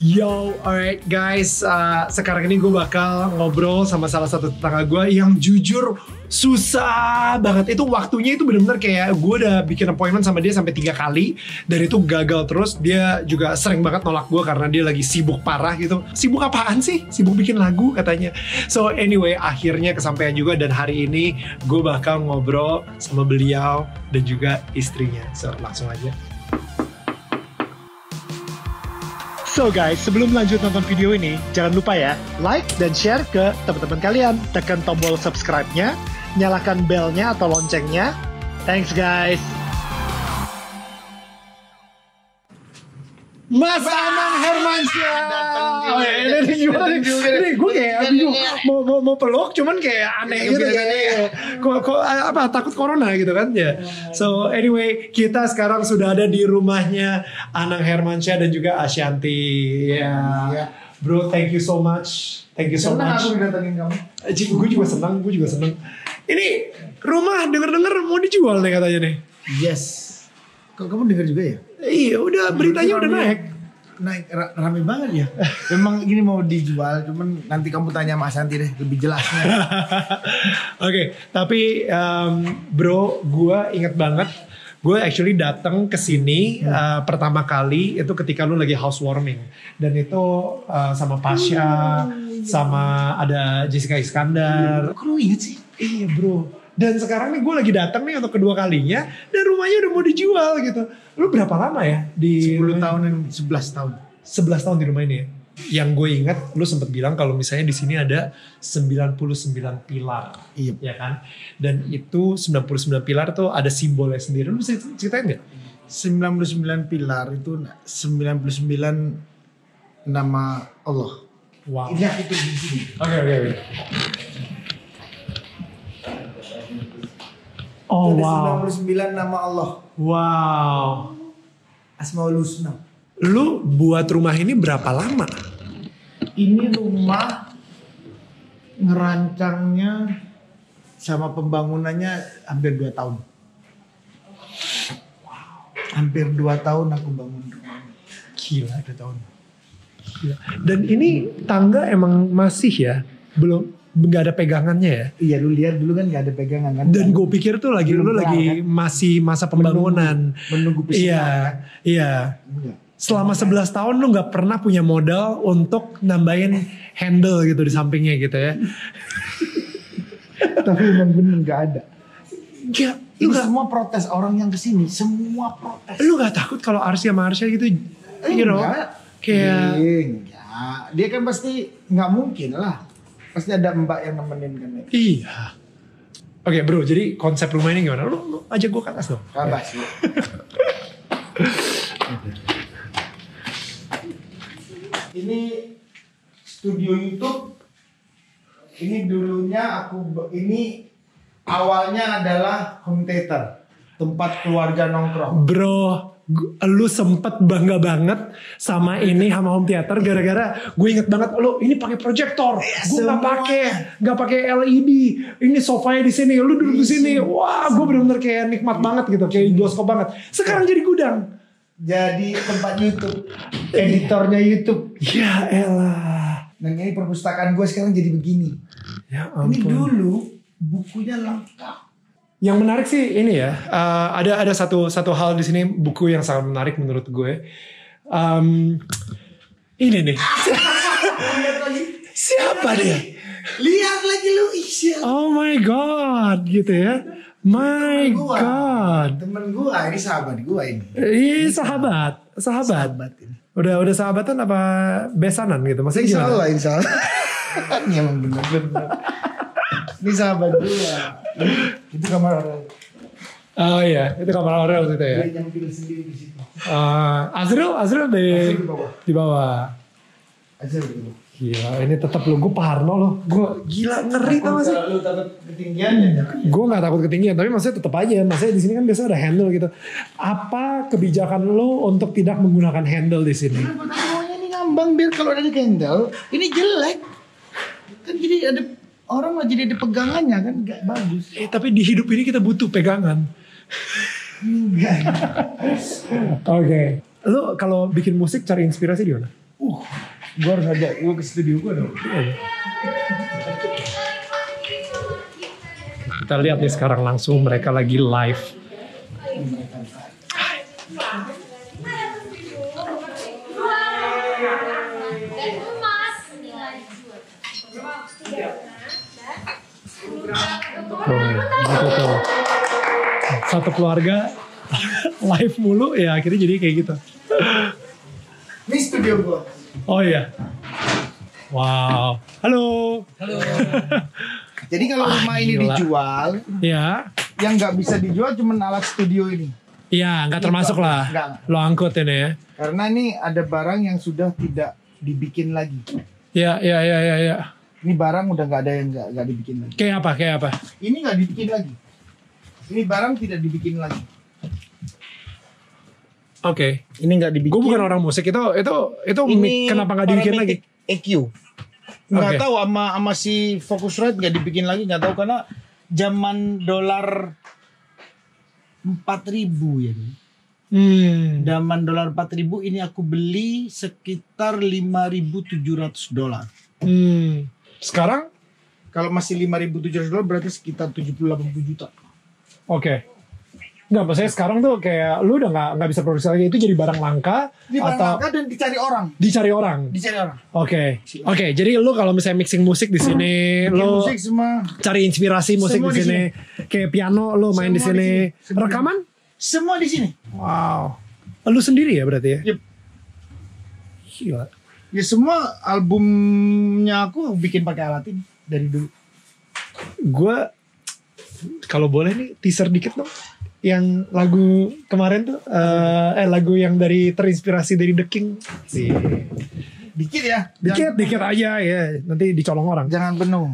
Yo, alright guys, uh, sekarang ini gue bakal ngobrol sama salah satu tetangga gue yang jujur susah banget. Itu waktunya itu bener-bener kayak gue udah bikin appointment sama dia sampai tiga kali dan itu gagal terus. Dia juga sering banget nolak gue karena dia lagi sibuk parah gitu. Sibuk apaan sih? Sibuk bikin lagu katanya. So anyway, akhirnya kesampaian juga dan hari ini gue bakal ngobrol sama beliau dan juga istrinya. So langsung aja. So guys, sebelum lanjut nonton video ini, jangan lupa ya, like dan share ke teman-teman kalian. Tekan tombol subscribe-nya, nyalakan belnya atau loncengnya. Thanks guys! Mas Anang Hermansyah. Oh, iya, ini, ini gimana nih? Ini gue kayak iya, bingung iya, mau mau mau peluk cuman kayak aneh gitu ya. kok kok apa takut corona gitu kan ya. So anyway, kita sekarang sudah ada di rumahnya Anang Hermansyah dan juga Ashanti. Ya. Bro, thank you so much. Thank you so much. Senang aku mendatangi kamu. Eh, gue juga senang, gue juga senang. Ini rumah denger-denger mau dijual nih katanya nih. Yes. Kok kamu denger juga ya? Iya, udah iya, beritanya udah naik. Naik rame banget ya. Memang ini mau dijual, cuman nanti kamu tanya Mas Santi deh lebih jelasnya. Oke, okay, tapi um, bro, gue inget banget gue actually datang ke sini hmm. uh, pertama kali itu ketika lu lagi housewarming dan itu uh, sama Pasha, hmm. sama ada Jessica Iskandar. Hmm. Kok lu inget sih? Iya bro, dan sekarang nih gue lagi datang nih untuk kedua kalinya dan rumahnya udah mau dijual gitu lu berapa lama ya di 10 tahun dan 11 tahun 11 tahun di rumah ini ya? yang gue ingat lu sempat bilang kalau misalnya di sini ada 99 pilar iya. ya kan dan itu 99 pilar tuh ada simbolnya sendiri lu bisa ceritain gak? 99 pilar itu 99 nama Allah wow. ini aku tulis di sini oke oke oke Oh, itu ada wow. 99 nama Allah. Wow. Asmaul Husna. Lu buat rumah ini berapa lama? Ini rumah ngerancangnya sama pembangunannya hampir 2 tahun. Wow. Hampir 2 tahun aku bangun rumah. Gila. 2 tahun. Gila. Dan ini tangga emang masih ya? Belum nggak ada pegangannya ya. Iya lu lihat dulu kan nggak ada pegangan kan. Dan gue pikir tuh lagi lu lagi kan? masih masa pembangunan. Menunggu, menunggu iya, kan. iya, iya. Selama 11 tahun lu nggak pernah punya modal untuk nambahin handle gitu di sampingnya gitu ya. Tapi emang bener nggak ada. ya lu Ini gak, semua protes orang yang kesini, semua protes. Lu gak takut kalau arsia sama Arsya gitu, you know, kayak... Iya, enggak, dia kan pasti nggak mungkin lah Pasti ada mbak yang nemenin kan ya? Iya. Oke okay, bro, jadi konsep rumah ini gimana? Lu, lu aja gue ke dong. Ke atas iya. ini studio YouTube. Ini dulunya aku ini awalnya adalah home theater, tempat keluarga nongkrong. Bro, lu sempet bangga banget sama ini sama home theater gara-gara gue inget banget lu ini pakai proyektor yes, iya, gue nggak pakai nggak pakai LED ini sofanya di sini lu duduk di iya, sini wah gue bener-bener kayak nikmat iya. banget gitu kayak bioskop banget sekarang jadi gudang jadi tempat YouTube editornya YouTube ya elah dan nah, ini perpustakaan gue sekarang jadi begini ya ampun. ini dulu bukunya lengkap yang menarik sih ini ya, uh, ada ada satu satu hal di sini buku yang sangat menarik menurut gue. Um, ini nih. Siapa dia? Lihat lagi lu siapa? Oh my god, gitu ya. My temen gua, god. Temen gua ini sahabat gua ini. Iya sahabat, sahabat. Sahabat ini. Udah udah sahabatan apa besanan gitu Masih Insya insyaallah. Ini emang bener-bener. Ini sahabat gue. itu kamar Aurel. Oh iya, itu kamar Aurel waktu itu ya. Dia yang tidur sendiri di situ. Uh, eh, Azril, Azril di, Azril di bawah. Di bawah. Azril di bawah. Gila, ini tetap lu gue Parno loh. gue gila ngeri tau gak sih? Lu takut ketinggian ya? Gue gak takut ketinggian, tapi maksudnya tetap aja, maksudnya di sini kan biasa ada handle gitu. Apa kebijakan lo untuk tidak menggunakan handle di sini? Karena gue ini ngambang biar kalau ada di handle, ini jelek. Kan jadi ada orang mau jadi ada pegangannya kan nggak bagus. Eh tapi di hidup ini kita butuh pegangan. Oke. Okay. Lo kalau bikin musik cari inspirasi di mana? Uh, gua harus ajak gua ke studio gua dong. Iya. Kita lihat nih sekarang langsung mereka lagi live gitu gitu tuh. Satu keluarga live mulu ya akhirnya jadi kayak gitu. Ini studio gua. Oh iya. Wow. Halo. Halo. jadi kalau ah, rumah gila. ini dijual, ya. Yang nggak bisa dijual cuma alat studio ini. Iya, nggak termasuk apa, lah. Enggak. Lo angkut ini ya. Karena ini ada barang yang sudah tidak dibikin lagi. Iya, iya, iya, iya. Ya. ya, ya, ya ini barang udah nggak ada yang nggak dibikin lagi. Kayak apa? Kayak apa? Ini nggak dibikin lagi. Ini barang tidak dibikin lagi. Oke. Okay. Ini nggak dibikin. Gue bukan orang musik itu itu itu ini kenapa nggak dibikin lagi? EQ. E nggak okay. tahu sama ama si Focusrite nggak dibikin lagi nggak tahu karena zaman dolar empat ribu ya. Hmm. Zaman dolar empat ribu ini aku beli sekitar lima ribu tujuh ratus dolar. Hmm. Sekarang kalau masih 5.700 dolar berarti sekitar 70-80 juta. Oke. Okay. Enggak, maksudnya sekarang tuh kayak lu udah nggak nggak bisa produksi lagi itu jadi barang langka jadi barang atau langka dan dicari orang. Dicari orang. Dicari orang. Oke. Okay. Oke, okay, jadi lu kalau misalnya mixing musik di sini, hmm. lu musik semua. cari inspirasi musik di sini. Kayak piano lu main di sini. Rekaman? Semua di sini. Wow. Lu sendiri ya berarti ya? Yep. Gila ya semua albumnya aku bikin pakai alat ini dari dulu gue kalau boleh nih teaser dikit dong yang lagu kemarin tuh uh, eh lagu yang dari terinspirasi dari The King sih dikit ya dikit dikit aja ya nanti dicolong orang jangan penuh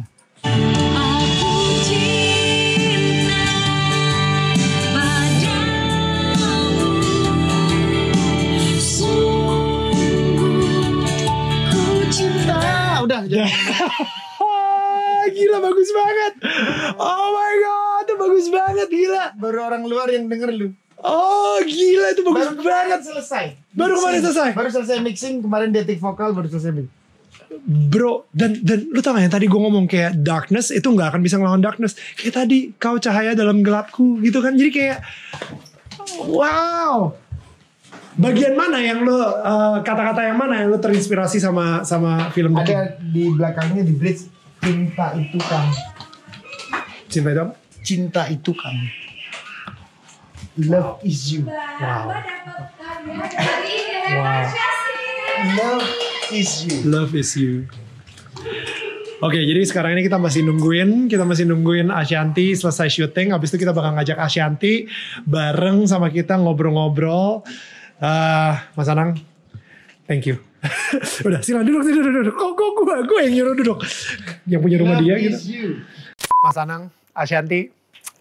udah jangan gila bagus banget oh my god itu bagus banget gila baru orang luar yang denger lu Oh gila itu bagus baru banget selesai. Baru kemarin selesai. Baru selesai mixing kemarin dia vokal baru selesai mix. Bro dan dan lu tau gak yang tadi gue ngomong kayak darkness itu nggak akan bisa ngelawan darkness. Kayak tadi kau cahaya dalam gelapku gitu kan. Jadi kayak wow bagian mana yang lo kata eh, kata-kata yang mana yang lo terinspirasi sama sama film ada di belakangnya di bridge cinta itu kan cinta itu cinta itu kan love is you wow wow love is you love is you Oke, jadi sekarang ini kita masih nungguin, kita masih nungguin Ashanti selesai syuting. Habis itu kita bakal ngajak Ashanti bareng sama kita ngobrol-ngobrol Uh, Mas Anang, thank you. Udah silahkan duduk, duduk, duduk. duduk. Kok kok gue, gue yang nyuruh duduk. Yang punya rumah dia gitu. Mas Anang, Ashanti,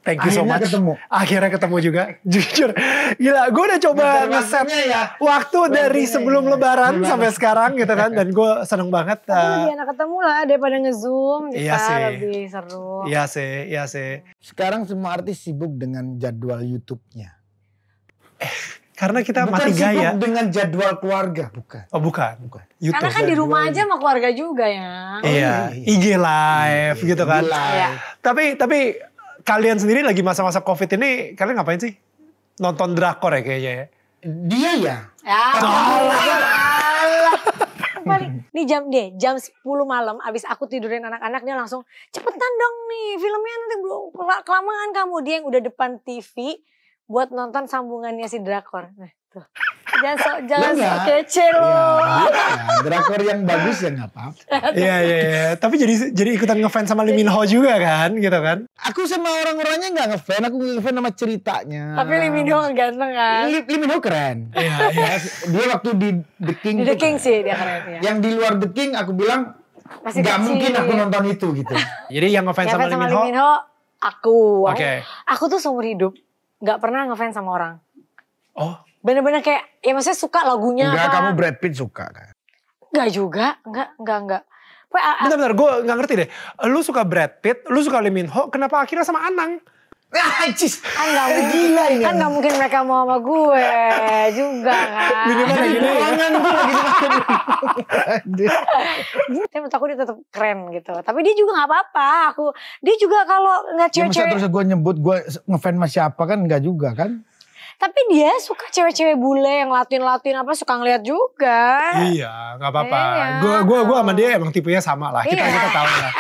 Thank you Akhirnya so much. Akhirnya ketemu. Akhirnya ketemu juga. Jujur. Gila, gue udah coba ngeset ya. waktu dari ya. sebelum ya. lebaran sampai sekarang gitu kan. Dan gue seneng banget. Tapi uh, enak ketemu lah daripada nge-zoom. Kita iya sih. lebih seru. Iya sih, iya sih. Sekarang semua artis sibuk dengan jadwal Youtubenya. Eh karena kita bukan masih gaya. dengan jadwal keluarga, bukan. Oh, bukan. bukan. YouTube. Karena kan jadwal. di rumah aja sama keluarga juga ya. Iya. Oh, iya. iya, IG live iya, gitu kan. IG live. Iya. Tapi tapi kalian sendiri lagi masa-masa Covid ini kalian ngapain sih? Nonton drakor ya kayaknya ya. Dia ya. Ya. ini jam deh jam 10 malam abis aku tidurin anak-anak dia langsung cepetan dong nih filmnya nanti belum kelamaan kamu dia yang udah depan TV buat nonton sambungannya si drakor. Nah, tuh. Jangan sok jangan sok kece lo. Ya, drakor yang bagus ya nggak apa-apa. Iya iya iya. Tapi jadi jadi ikutan ngefans sama Lee Min Ho juga kan, gitu kan? Aku sama orang-orangnya nggak ngefans, aku ngefans sama ceritanya. Tapi Lee Min Ho ganteng kan? Lee, Lee Min Ho keren. Iya iya. Dia waktu di The King. Di The King sih dia keren. Ya. Yang di luar The King aku bilang masih gak kecil. mungkin aku nonton itu gitu. jadi yang ngefans sama, sama Lee Min Ho, aku. Okay. Aku tuh seumur hidup nggak pernah ngefans sama orang. Oh. Bener-bener kayak ya maksudnya suka lagunya. Enggak, apa? kamu Brad Pitt suka kan? Enggak juga, enggak, enggak, enggak. Ah, ah. Bentar-bentar, gue gak ngerti deh. Lu suka Brad Pitt, lu suka Lee Min Ho, kenapa akhirnya sama Anang? Ah, anjis. Kan gak mungkin, gila ini. Kan gak mungkin mereka mau sama gue juga kan. Minimal lagi ruangan gue lagi Tapi menurut aku dia tetap keren gitu. Tapi dia juga gak apa-apa. Aku Dia juga kalau gak cewek-cewek. Ya, terus gue nyebut gue ngefans sama siapa kan gak juga kan. Tapi dia suka cewek-cewek bule yang latin-latin apa suka ngeliat juga. Iya, nggak apa-apa. Iya. Gue gue sama dia emang tipenya sama lah. Kita iya. kita tahu lah.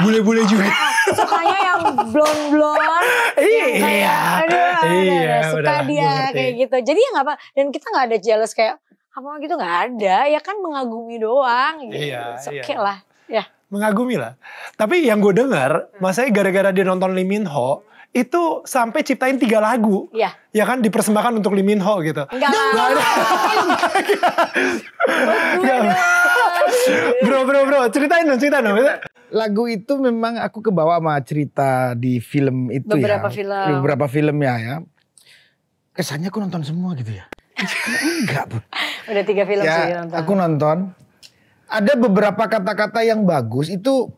Bule-bule juga. Sukanya yang blond-blond. iya. iya. iya suka dia kayak gitu. Jadi ya nggak apa. Dan kita nggak ada jealous kayak apa gitu nggak ada. Ya kan mengagumi doang. Gitu. Iya. Oke iya. okay lah. Ya. Mengagumi lah. Tapi yang gue dengar, hmm. masanya gara-gara dia nonton Lee Min Ho, itu sampai ciptain tiga lagu. Iya. Ya kan dipersembahkan untuk Lee Min Ho gitu. Enggak. Enggak bro, bro, bro, ceritain dong, ceritain dong. Lagu itu memang aku kebawa sama cerita di film itu beberapa ya. Beberapa film. Beberapa film ya ya. Kesannya aku nonton semua gitu ya. Enggak, Bro. Udah tiga film ya, sih nonton. Aku nonton. Ada beberapa kata-kata yang bagus itu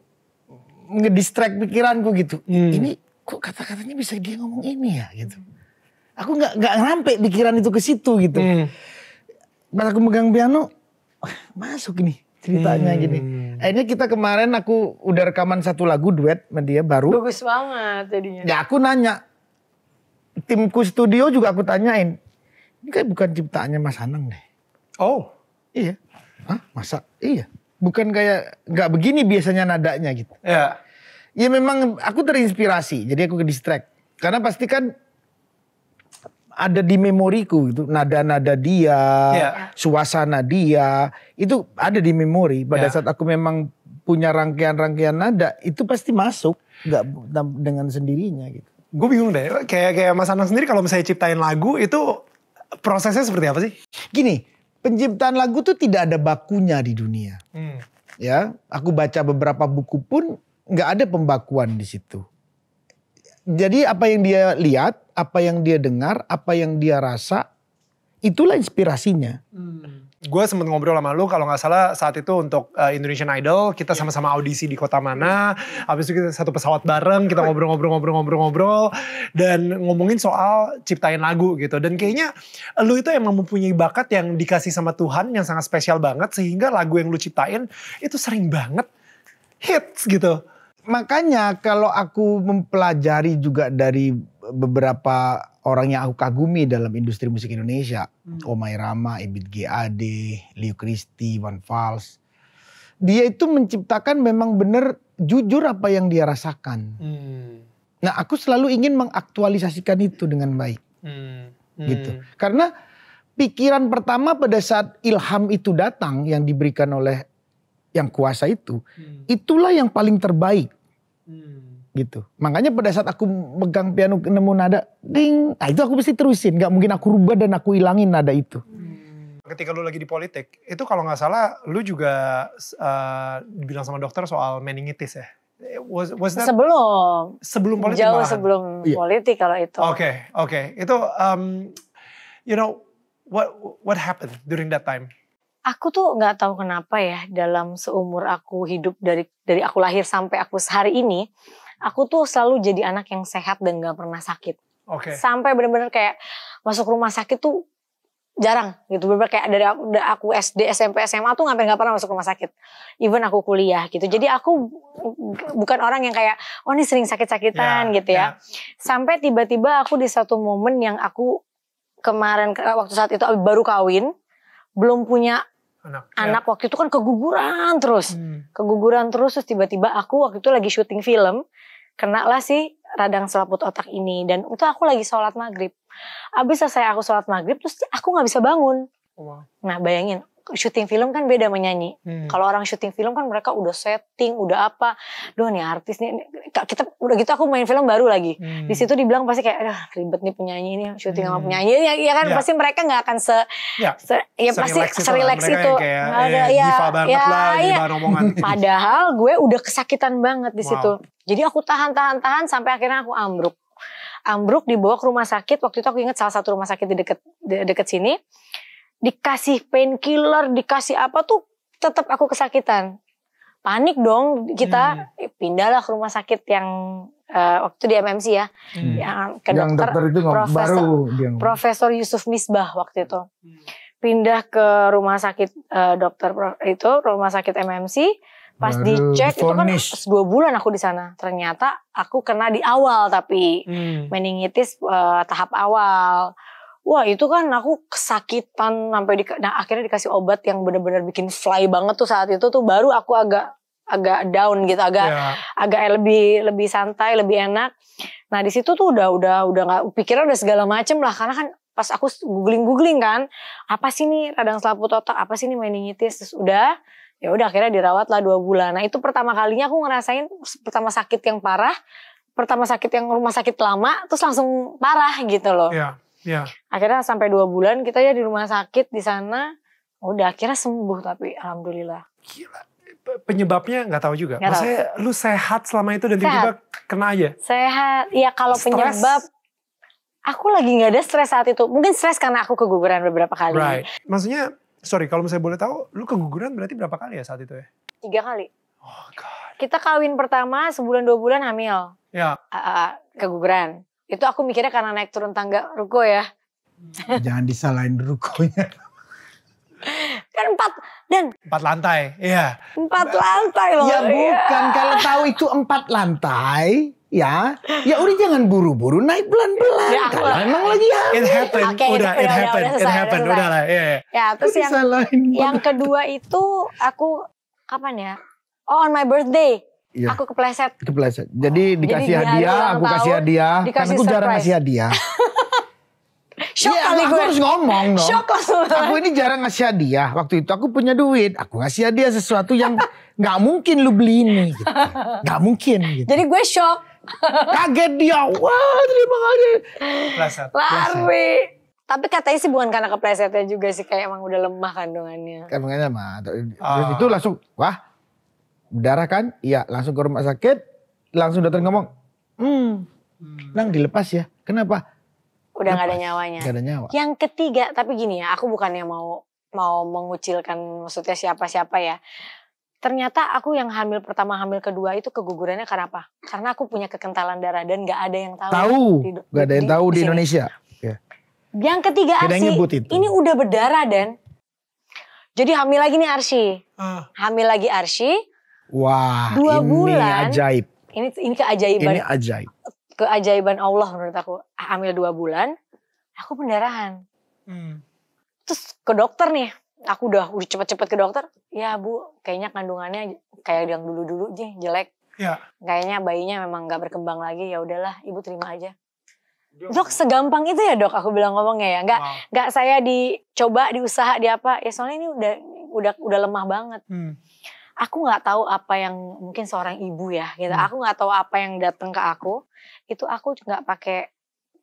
ngedistract pikiranku gitu. Hmm. Ini kok kata-katanya bisa dia ngomong ini ya gitu. Hmm. Aku nggak nggak ngerampe pikiran itu ke situ gitu. Hmm. Pas aku megang piano masuk ini ceritanya hmm. gini. Akhirnya kita kemarin aku udah rekaman satu lagu duet sama dia baru. Bagus banget jadinya. Ya aku nanya timku studio juga aku tanyain. Ini kayak bukan ciptaannya Mas Hanang deh. Oh. Iya. Hah? Masa? Iya. Bukan kayak nggak begini biasanya nadanya gitu. Iya. Ya memang aku terinspirasi, jadi aku ke distract. Karena pasti kan ada di memoriku gitu, nada-nada dia, yeah. suasana dia, itu ada di memori. Pada yeah. saat aku memang punya rangkaian-rangkaian nada, itu pasti masuk, nggak dengan sendirinya gitu. Gue bingung deh, kayak kayak Mas Anang sendiri kalau misalnya ciptain lagu itu prosesnya seperti apa sih? Gini, penciptaan lagu tuh tidak ada bakunya di dunia. Hmm. Ya, aku baca beberapa buku pun nggak ada pembakuan di situ. Jadi apa yang dia lihat, apa yang dia dengar, apa yang dia rasa, itulah inspirasinya. Hmm. Gue sempet ngobrol sama lu kalau nggak salah saat itu untuk uh, Indonesian Idol kita iya. sama-sama audisi di kota mana, habis itu kita satu pesawat bareng, kita ngobrol-ngobrol-ngobrol-ngobrol-ngobrol dan ngomongin soal ciptain lagu gitu. Dan kayaknya lu itu emang mempunyai bakat yang dikasih sama Tuhan yang sangat spesial banget sehingga lagu yang lu ciptain itu sering banget hits gitu makanya kalau aku mempelajari juga dari beberapa orang yang aku kagumi dalam industri musik Indonesia, hmm. Omai Rama, Ebit GAD, Liu Christie, Van Fals, dia itu menciptakan memang benar jujur apa yang dia rasakan. Hmm. Nah, aku selalu ingin mengaktualisasikan itu dengan baik. Hmm. Gitu. Hmm. Gitu. Karena pikiran pertama pada saat ilham itu datang yang diberikan oleh yang kuasa itu, hmm. itulah yang paling terbaik. Hmm. Gitu. Makanya pada saat aku megang piano nemu nada, ding, nah itu aku pasti terusin. Gak mungkin aku rubah dan aku hilangin nada itu. Hmm. Ketika lu lagi di politik, itu kalau gak salah lu juga uh, eh, dibilang sama dokter soal meningitis ya? Eh, was, was that, sebelum sebelum politik jauh malahan. sebelum yeah. politik kalau itu oke okay, oke okay. itu um, you know what what happened during that time aku tuh nggak tahu kenapa ya dalam seumur aku hidup dari dari aku lahir sampai aku sehari ini aku tuh selalu jadi anak yang sehat dan nggak pernah sakit okay. sampai benar-benar kayak masuk rumah sakit tuh jarang gitu bener, -bener kayak dari aku, aku SD SMP SMA tuh ngapain nggak pernah masuk rumah sakit even aku kuliah gitu jadi aku bukan orang yang kayak oh ini sering sakit-sakitan yeah, gitu ya yeah. sampai tiba-tiba aku di satu momen yang aku kemarin waktu saat itu baru kawin belum punya anak anak ya. waktu itu kan keguguran terus hmm. keguguran terus terus tiba-tiba aku waktu itu lagi syuting film kena lah sih radang selaput otak ini dan itu aku lagi sholat maghrib abis selesai aku sholat maghrib terus aku nggak bisa bangun oh, wow. nah bayangin syuting film kan beda menyanyi. Hmm. Kalau orang syuting film kan mereka udah setting, udah apa. Duh nih artis nih, kita udah gitu aku main film baru lagi. Hmm. Di situ dibilang pasti kayak, ah, ribet nih penyanyi ini, syuting hmm. sama penyanyi. Ya, ya kan ya. pasti mereka nggak akan se, ya, se, ya pasti serileks itu. Kan. Kayak, ada, eh, ya, ya, ya, lah, ya. Padahal gue udah kesakitan banget di wow. situ. Jadi aku tahan-tahan-tahan sampai akhirnya aku ambruk ambruk dibawa ke rumah sakit waktu itu aku inget salah satu rumah sakit di deket de, deket sini dikasih painkiller, dikasih apa tuh tetap aku kesakitan. Panik dong kita hmm. pindahlah ke rumah sakit yang uh, waktu di MMC ya. Hmm. Yang ke yang dokter, dokter itu profesor, baru Profesor Yusuf Misbah waktu itu. Hmm. Pindah ke rumah sakit uh, dokter itu rumah sakit MMC pas Baru dicek itu kan dua bulan aku di sana ternyata aku kena di awal tapi hmm. meningitis uh, tahap awal wah itu kan aku kesakitan sampai di, nah akhirnya dikasih obat yang benar-benar bikin fly banget tuh saat itu tuh baru aku agak agak down gitu, agak yeah. agak lebih lebih santai, lebih enak. Nah di situ tuh udah udah udah nggak pikiran udah segala macem lah karena kan pas aku googling googling kan apa sih nih radang selaput otak apa sih nih meningitis terus udah ya udah akhirnya dirawat lah dua bulan. Nah itu pertama kalinya aku ngerasain pertama sakit yang parah, pertama sakit yang rumah sakit lama terus langsung parah gitu loh. Yeah. Ya. Akhirnya sampai dua bulan kita ya di rumah sakit di sana. Udah akhirnya sembuh tapi alhamdulillah. Gila. Penyebabnya nggak tahu juga. Gak Maksudnya tahu. lu sehat selama itu dan tiba-tiba kena aja? Sehat. Ya kalau stress. penyebab aku lagi nggak ada stres saat itu. Mungkin stres karena aku keguguran beberapa kali. Right. Maksudnya sorry kalau misalnya boleh tahu lu keguguran berarti berapa kali ya saat itu ya? Tiga kali. Oh God. Kita kawin pertama sebulan dua bulan hamil. Ya. Uh, keguguran. Itu aku mikirnya karena naik turun tangga ruko ya. Jangan disalahin rukonya. kan empat dan empat lantai, iya. Empat lantai loh. Ya iya. bukan ya. kalau tahu itu empat lantai, ya ya udah jangan buru-buru naik pelan-pelan ya, kalau emang lagi ya. it happened okay, udah it, udah, happened udah, udah, it happened udah, lah ya iya. ya terus yang yang kedua itu aku kapan ya oh on my birthday Iya. Aku kepleset. Kepleset. Jadi oh. dikasih Jadi, hadiah, aku kasih hadiah. Dikasih karena aku jarang kasih ngasih hadiah. Shock ya, kali aku gue. harus ngomong dong. Shock aku ini jarang ngasih hadiah. Waktu itu aku punya duit, aku ngasih hadiah sesuatu yang gak mungkin lu beli ini. Gitu. Gak mungkin. Gitu. Jadi gue shock. Kaget dia, wah terima kasih. Pleset. Lari. Tapi katanya sih bukan karena keplesetnya juga sih, kayak emang udah lemah kandungannya. Kandungannya mah. oh. Ah. itu langsung, wah darah kan? Iya, langsung ke rumah sakit, langsung datang ngomong, hmm, hmm, nang dilepas ya. Kenapa? Udah nggak ada nyawanya. Gak ada nyawa. Yang ketiga, tapi gini ya, aku bukannya mau mau mengucilkan maksudnya siapa-siapa ya. Ternyata aku yang hamil pertama, hamil kedua itu kegugurannya karena apa? Karena aku punya kekentalan darah dan nggak ada yang tahu. Tahu, nggak ada yang tahu di, di Indonesia. Ya. Yang ketiga Arsi, ini udah berdarah dan jadi hamil lagi nih Arsi. Uh. Hamil lagi Arsi, Wah, dua ini bulan, ajaib. Ini ini keajaiban. Ini ajaib. Keajaiban Allah menurut aku. Hamil dua bulan, aku pendarahan. Hmm. Terus ke dokter nih, aku udah udah cepet-cepet ke dokter. Ya bu, kayaknya kandungannya kayak yang dulu-dulu aja jelek. Ya. Kayaknya bayinya memang gak berkembang lagi. Ya udahlah, ibu terima aja. Dok segampang itu ya dok aku bilang ngomongnya ya nggak wow. saya dicoba diusaha di apa ya soalnya ini udah udah udah lemah banget hmm aku nggak tahu apa yang mungkin seorang ibu ya gitu hmm. aku nggak tahu apa yang datang ke aku itu aku nggak pakai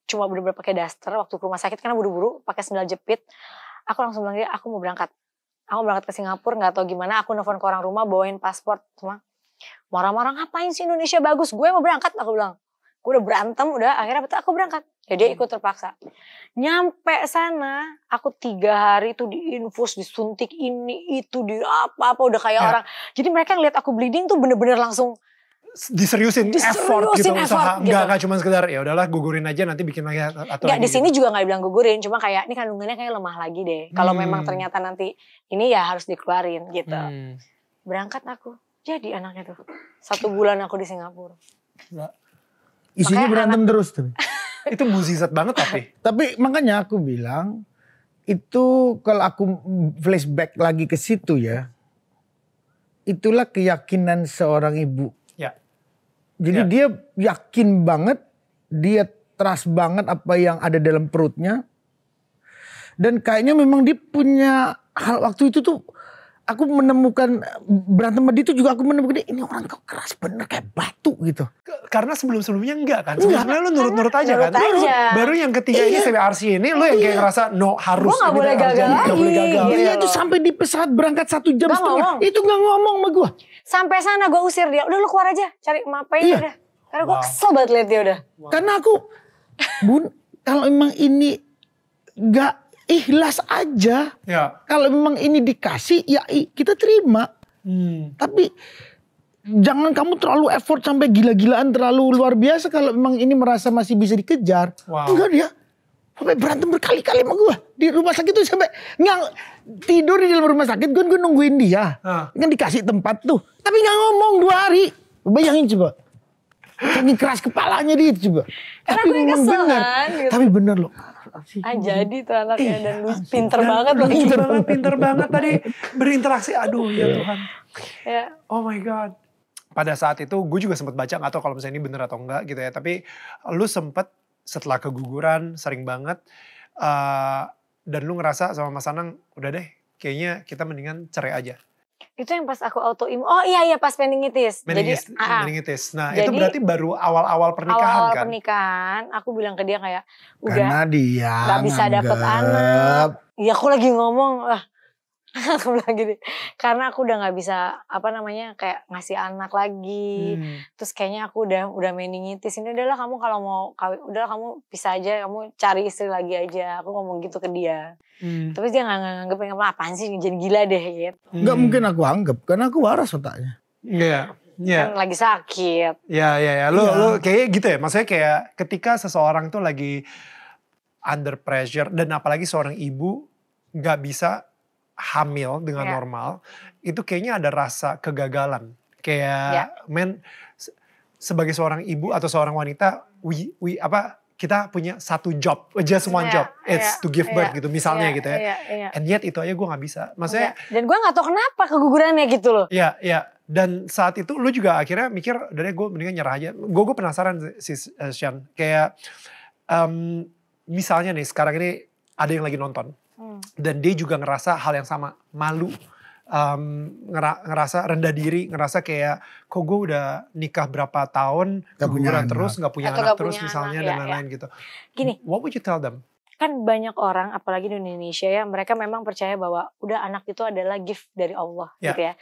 cuma bener-bener pakai daster waktu ke rumah sakit karena buru-buru pakai sendal jepit aku langsung bilang dia aku mau berangkat aku berangkat ke Singapura nggak tahu gimana aku nelfon ke orang rumah bawain paspor cuma marah-marah ngapain sih Indonesia bagus gue mau berangkat aku bilang gue udah berantem udah akhirnya betul aku berangkat jadi ya, dia ikut terpaksa nyampe sana aku tiga hari itu diinfus disuntik ini itu di apa apa udah kayak ya. orang jadi mereka ngeliat aku bleeding tuh bener-bener langsung diseriusin, diseriusin effort gitu effort, usaha gitu. nggak cuma sekedar ya udahlah gugurin aja nanti bikin lagi atau nggak di gitu. sini gitu. juga nggak bilang gugurin cuma kayak ini kandungannya kayak lemah lagi deh kalau hmm. memang ternyata nanti ini ya harus dikeluarin gitu hmm. berangkat aku jadi anaknya tuh satu bulan aku di Singapura Gak. Isinya makanya berantem anak... terus tuh. itu muzizat banget tapi. tapi makanya aku bilang itu kalau aku flashback lagi ke situ ya. Itulah keyakinan seorang ibu. Ya. Jadi ya. dia yakin banget, dia trust banget apa yang ada dalam perutnya. Dan kayaknya memang dia punya hal waktu itu tuh aku menemukan berantem sama dia itu juga aku menemukan dia, ini orang kok keras bener kayak batu gitu. Karena sebelum-sebelumnya enggak kan? Sebelumnya lu nurut-nurut aja nurut kan? Aja. baru yang ketiga iya. ini RC ini lu yang kayak iya. ngerasa no harus. Gue gak boleh gagal lagi. Gak Iya, itu sampai di pesawat berangkat satu jam setengah. Itu gak ngomong sama gue. Sampai sana gue usir dia. Udah lu keluar aja cari mapain iya. udah. Karena gue kesel banget liat dia udah. Wow. Karena aku, bun kalau emang ini gak ikhlas aja. Ya. Kalau memang ini dikasih, ya kita terima. Hmm. Tapi jangan kamu terlalu effort sampai gila-gilaan terlalu luar biasa kalau memang ini merasa masih bisa dikejar. Wow. Enggak dia sampai berantem berkali-kali sama gue di rumah sakit tuh sampai nggak tidur di dalam rumah sakit gue, nungguin dia kan dikasih tempat tuh tapi nggak ngomong dua hari bayangin coba Saking keras kepalanya dia coba. tapi gue benar. Kan, gitu. Tapi benar loh. Ah jadi tuh anaknya iya, dan lu pinter dan banget. Lucu pinter banget, pinter banget tadi berinteraksi. Aduh ya iya. Tuhan. Yeah. Oh my God. Pada saat itu gue juga sempat baca atau kalau misalnya ini bener atau enggak gitu ya. Tapi lu sempat setelah keguguran sering banget. Uh, dan lu ngerasa sama Mas Anang udah deh kayaknya kita mendingan cerai aja itu yang pas aku autoimun. Oh iya iya pas meningitis. Meningis, jadi meningitis. Ah, ah. Nah, jadi, itu berarti baru awal-awal pernikahan awal -awal kan? Awal pernikahan, aku bilang ke dia kayak udah Karena dia gak bisa dapet anak. Iya aku lagi ngomong, lah. aku bilang gini karena aku udah nggak bisa apa namanya kayak ngasih anak lagi hmm. terus kayaknya aku udah udah meningitis ini adalah kamu kalau mau kawin udahlah kamu pisah aja kamu cari istri lagi aja aku ngomong gitu ke dia hmm. tapi dia nggak nganggep apa apaan sih jadi gila deh gitu nggak hmm. mungkin aku anggap karena aku waras otaknya iya yeah. Iya. Yeah. Kan lagi sakit. Iya, iya, iya. Lo, iya. lo kayak gitu ya. Maksudnya kayak ketika seseorang tuh lagi under pressure dan apalagi seorang ibu nggak bisa hamil dengan yeah. normal itu kayaknya ada rasa kegagalan kayak yeah. men sebagai seorang ibu atau seorang wanita we we apa kita punya satu job just one yeah, job ya, it's yeah, to give birth yeah, gitu misalnya yeah, gitu ya yeah, yeah. and yet itu aja gue nggak bisa maksudnya yeah. dan gue nggak tau kenapa kegugurannya gitu loh ya yeah, ya yeah. dan saat itu lu juga akhirnya mikir dari gue mendingan nyerah aja gue gue penasaran si Shyan eh, Sean kayak um, misalnya nih sekarang ini ada yang lagi nonton Hmm. Dan dia juga ngerasa hal yang sama, malu. Um, ngerasa rendah diri, ngerasa kayak kok gue udah nikah berapa tahun, gak keguguran terus, gak punya anak terus punya misalnya anak, dan ya, ya. lain-lain ya. gitu. Gini, what would you tell them? Kan banyak orang, apalagi di Indonesia ya, mereka memang percaya bahwa udah anak itu adalah gift dari Allah yeah. gitu ya.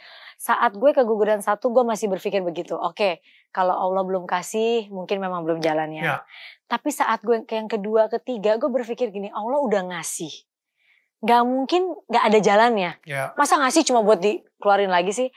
Saat gue keguguran satu, gue masih berpikir begitu. Oke, okay, kalau Allah belum kasih, mungkin memang belum jalannya. Yeah. Tapi saat gue yang kedua, ketiga, gue berpikir gini, Allah udah ngasih gak mungkin gak ada jalannya. Yeah. Masa sih cuma buat dikeluarin lagi sih?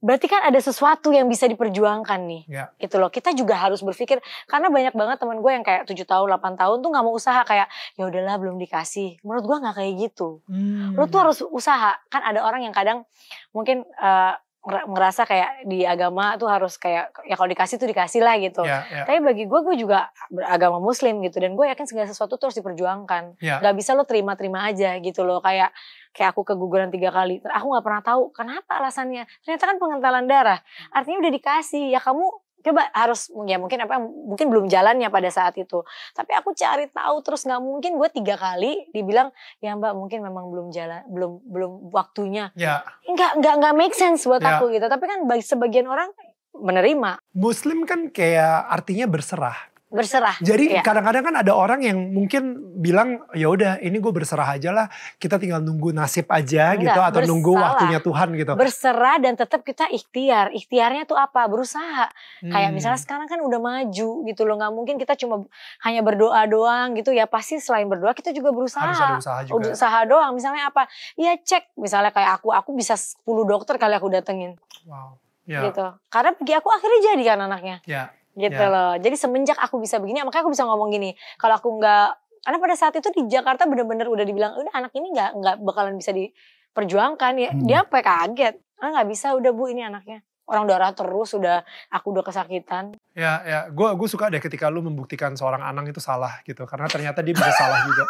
Berarti kan ada sesuatu yang bisa diperjuangkan nih. Yeah. Gitu loh. Kita juga harus berpikir karena banyak banget teman gue yang kayak 7 tahun, 8 tahun tuh gak mau usaha kayak ya udahlah belum dikasih. Menurut gue gak kayak gitu. Hmm. Lo tuh harus usaha. Kan ada orang yang kadang mungkin uh, ngerasa kayak di agama tuh harus kayak ya kalau dikasih tuh dikasih lah gitu. Yeah, yeah. Tapi bagi gue gue juga beragama Muslim gitu dan gue yakin segala sesuatu tuh harus diperjuangkan. Yeah. Gak bisa lo terima-terima aja gitu loh kayak kayak aku keguguran tiga kali. Aku nggak pernah tahu kenapa alasannya. Ternyata kan pengentalan darah. Artinya udah dikasih ya kamu coba harus ya mungkin apa mungkin belum jalannya pada saat itu tapi aku cari tahu terus nggak mungkin gue tiga kali dibilang ya mbak mungkin memang belum jalan belum belum waktunya ya. nggak nggak nggak make sense buat ya. aku gitu tapi kan bagi sebagian orang menerima Muslim kan kayak artinya berserah berserah. Jadi kadang iya. kadang-kadang kan ada orang yang mungkin bilang ya udah ini gue berserah aja lah kita tinggal nunggu nasib aja Enggak, gitu atau bersalah. nunggu waktunya Tuhan gitu. Berserah dan tetap kita ikhtiar. Ikhtiarnya tuh apa? Berusaha. Hmm. Kayak misalnya sekarang kan udah maju gitu loh nggak mungkin kita cuma hanya berdoa doang gitu ya pasti selain berdoa kita juga berusaha. Harus ada usaha juga. Usaha doang misalnya apa? Ya cek misalnya kayak aku aku bisa 10 dokter kali aku datengin. Wow. Ya. Gitu. Karena pergi aku akhirnya jadi kan anaknya. Ya gitu yeah. loh. Jadi semenjak aku bisa begini, makanya aku bisa ngomong gini. Kalau aku nggak, karena pada saat itu di Jakarta bener-bener udah dibilang, udah anak ini nggak nggak bakalan bisa diperjuangkan ya. Hmm. Dia sampai kaget, ah nggak bisa, udah bu ini anaknya orang darah terus udah aku udah kesakitan. Ya ya, gue gue suka deh ketika lu membuktikan seorang anak itu salah gitu, karena ternyata dia bisa salah juga.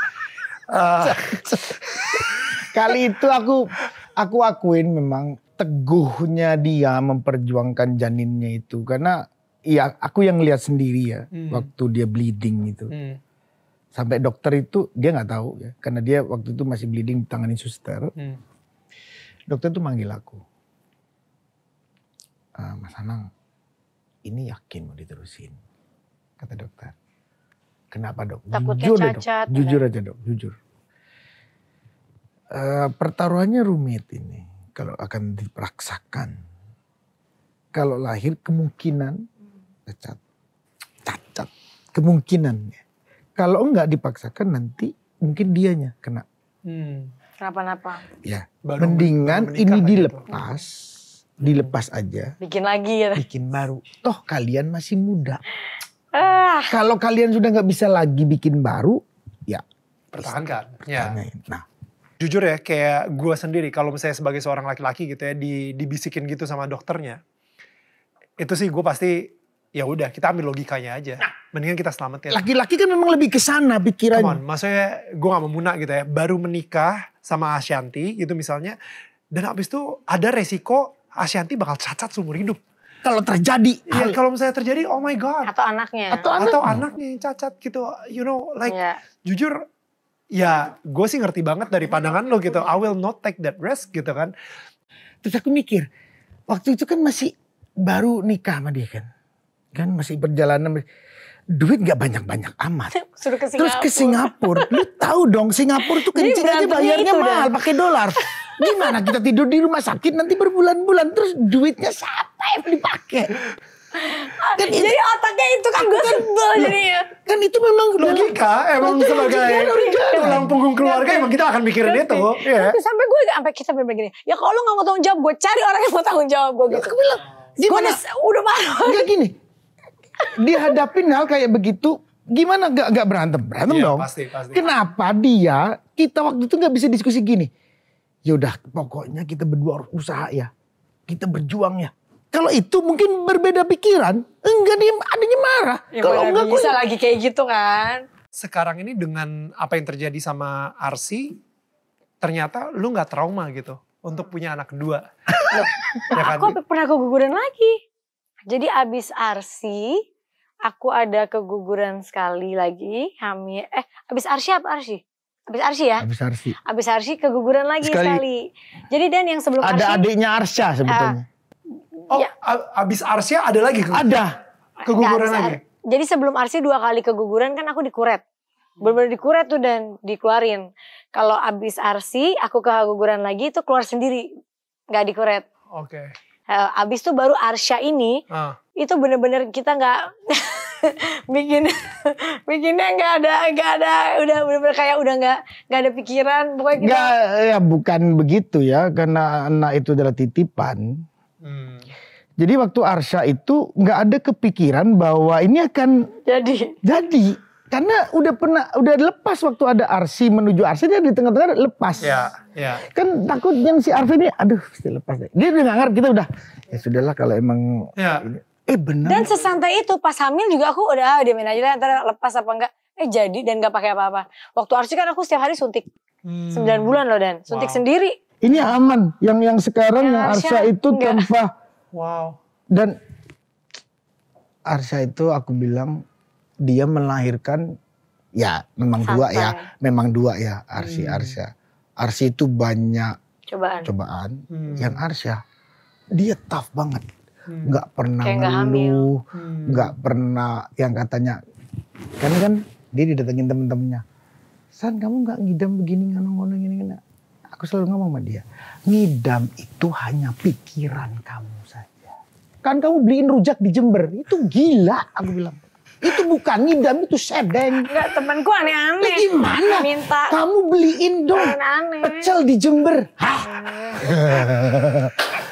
Uh. Kali itu aku aku akuin memang teguhnya dia memperjuangkan janinnya itu karena Iya, aku yang lihat sendiri ya hmm. waktu dia bleeding itu. Hmm. Sampai dokter itu dia nggak tahu ya, karena dia waktu itu masih bleeding tangani suster. Hmm. Dokter itu manggil aku, ah, Mas Anang, ini yakin mau diterusin, kata dokter. Kenapa dok? Takutnya jujur cacat. Dok. Gitu jujur ya? aja dok, jujur. Uh, pertaruhannya rumit ini kalau akan dipraksakan. Kalau lahir kemungkinan cacat. Cacat. Kemungkinannya. Kalau enggak dipaksakan nanti mungkin dianya kena. Hmm. Kenapa-napa? Ya. Baru Mendingan baru ini dilepas. Itu. Hmm. Dilepas aja. Bikin lagi ya. Bikin baru. Toh kalian masih muda. Ah. Kalau kalian sudah nggak bisa lagi bikin baru, ya. Pertahankan. Ya. Nah, jujur ya kayak gue sendiri kalau misalnya sebagai seorang laki-laki gitu ya di dibisikin gitu sama dokternya itu sih gue pasti ya udah kita ambil logikanya aja. Nah, Mendingan kita selamatin. Laki-laki kan memang lebih kesana pikirannya. Come on, maksudnya gue gak mau munak gitu ya. Baru menikah sama Ashanti gitu misalnya. Dan abis itu ada resiko Ashanti bakal cacat seumur hidup. Kalau terjadi. Iya kalau misalnya terjadi oh my god. Atau anaknya. Atau, anak. Atau anaknya yang cacat gitu. You know like yeah. jujur ya gue sih ngerti banget dari pandangan lo gitu. I will not take that risk gitu kan. Terus aku mikir waktu itu kan masih baru nikah sama dia kan kan masih perjalanan duit nggak banyak-banyak amat. Suruh ke Singapura. Terus ke Singapura, lu tahu dong Singapura tuh kencing aja bayarnya mahal pakai dolar. Gimana kita tidur di rumah sakit nanti berbulan-bulan terus duitnya siapa yang dipakai? Kan jadi itu, otaknya itu kan, kan- gue sebel jadinya. Kan itu memang logika emang sebagai tulang punggung keluarga emang kita akan mikirin itu. ya sampai gue sampai kita bener gini. Ya kalau nggak mau tanggung jawab gue cari orang yang mau tanggung jawab gue ya, gitu. Gue udah udah marah. Enggak gini dihadapin hal kayak begitu gimana gak, gak berantem berantem iya, dong pasti, pasti. kenapa dia kita waktu itu nggak bisa diskusi gini ya udah pokoknya kita berdua harus usaha ya kita berjuang ya kalau itu mungkin berbeda pikiran enggak dia adanya marah ya, kalau enggak bisa kok... lagi kayak gitu kan sekarang ini dengan apa yang terjadi sama Arsi ternyata lu nggak trauma gitu untuk punya anak kedua. Loh, ya kan? aku pernah keguguran lagi jadi abis Arsi, aku ada keguguran sekali lagi hamil. Eh, abis Arsi apa Arsi? Abis Arsi ya? Abis Arsi. Abis Arsi keguguran lagi sekali. sekali. Jadi dan yang sebelum ada Arsi. Ada adiknya Arsya sebetulnya. Uh, oh, ya. abis Arsya ada lagi? Keguguran. Ada. Keguguran lagi? Jadi sebelum Arsi dua kali keguguran kan aku dikuret. Bener-bener dikuret tuh dan dikeluarin. Kalau abis Arsi aku keguguran lagi itu keluar sendiri. Gak dikuret. Oke. Okay uh, abis itu baru Arsha ini uh. itu bener-bener kita nggak bikin bikinnya nggak ada nggak ada udah bener-bener kayak udah nggak nggak ada pikiran pokoknya kita... Nggak ya bukan begitu ya karena anak itu adalah titipan. Hmm. Jadi waktu Arsha itu nggak ada kepikiran bahwa ini akan jadi jadi karena udah pernah udah lepas waktu ada Arsi menuju Arsi dia di tengah-tengah lepas. Iya, iya. Kan takut yang si Arfi ini aduh pasti lepas deh. Dia udah gak kita udah ya sudahlah kalau emang ya. Eh benar. Dan sesantai itu pas hamil juga aku udah ah, dia main aja lah antara lepas apa enggak. Eh jadi dan gak pakai apa-apa. Waktu Arsi kan aku setiap hari suntik. Hmm. 9 bulan loh Dan, suntik wow. sendiri. Ini aman. Yang yang sekarang ya yang itu enggak. tanpa Wow. Dan Arsa itu aku bilang dia melahirkan ya memang Sampai. dua ya, memang dua ya Arsi hmm. Arsya. Arsi itu banyak cobaan. Cobaan hmm. yang Arsya ya, dia tough banget. Hmm. pernah Kayak ngeluh, gak, hmm. pernah yang katanya kan kan dia didatengin temen-temennya. San kamu nggak ngidam begini ngono-ngono gini gini. Aku selalu ngomong sama dia, ngidam itu hanya pikiran kamu saja. Kan kamu beliin rujak di Jember, itu gila aku bilang. Itu bukan ngidam, itu sedeng. Enggak, temanku aneh-aneh. Ya gimana? Minta. Kamu beliin dong aneh -aneh. pecel di Jember. Hah?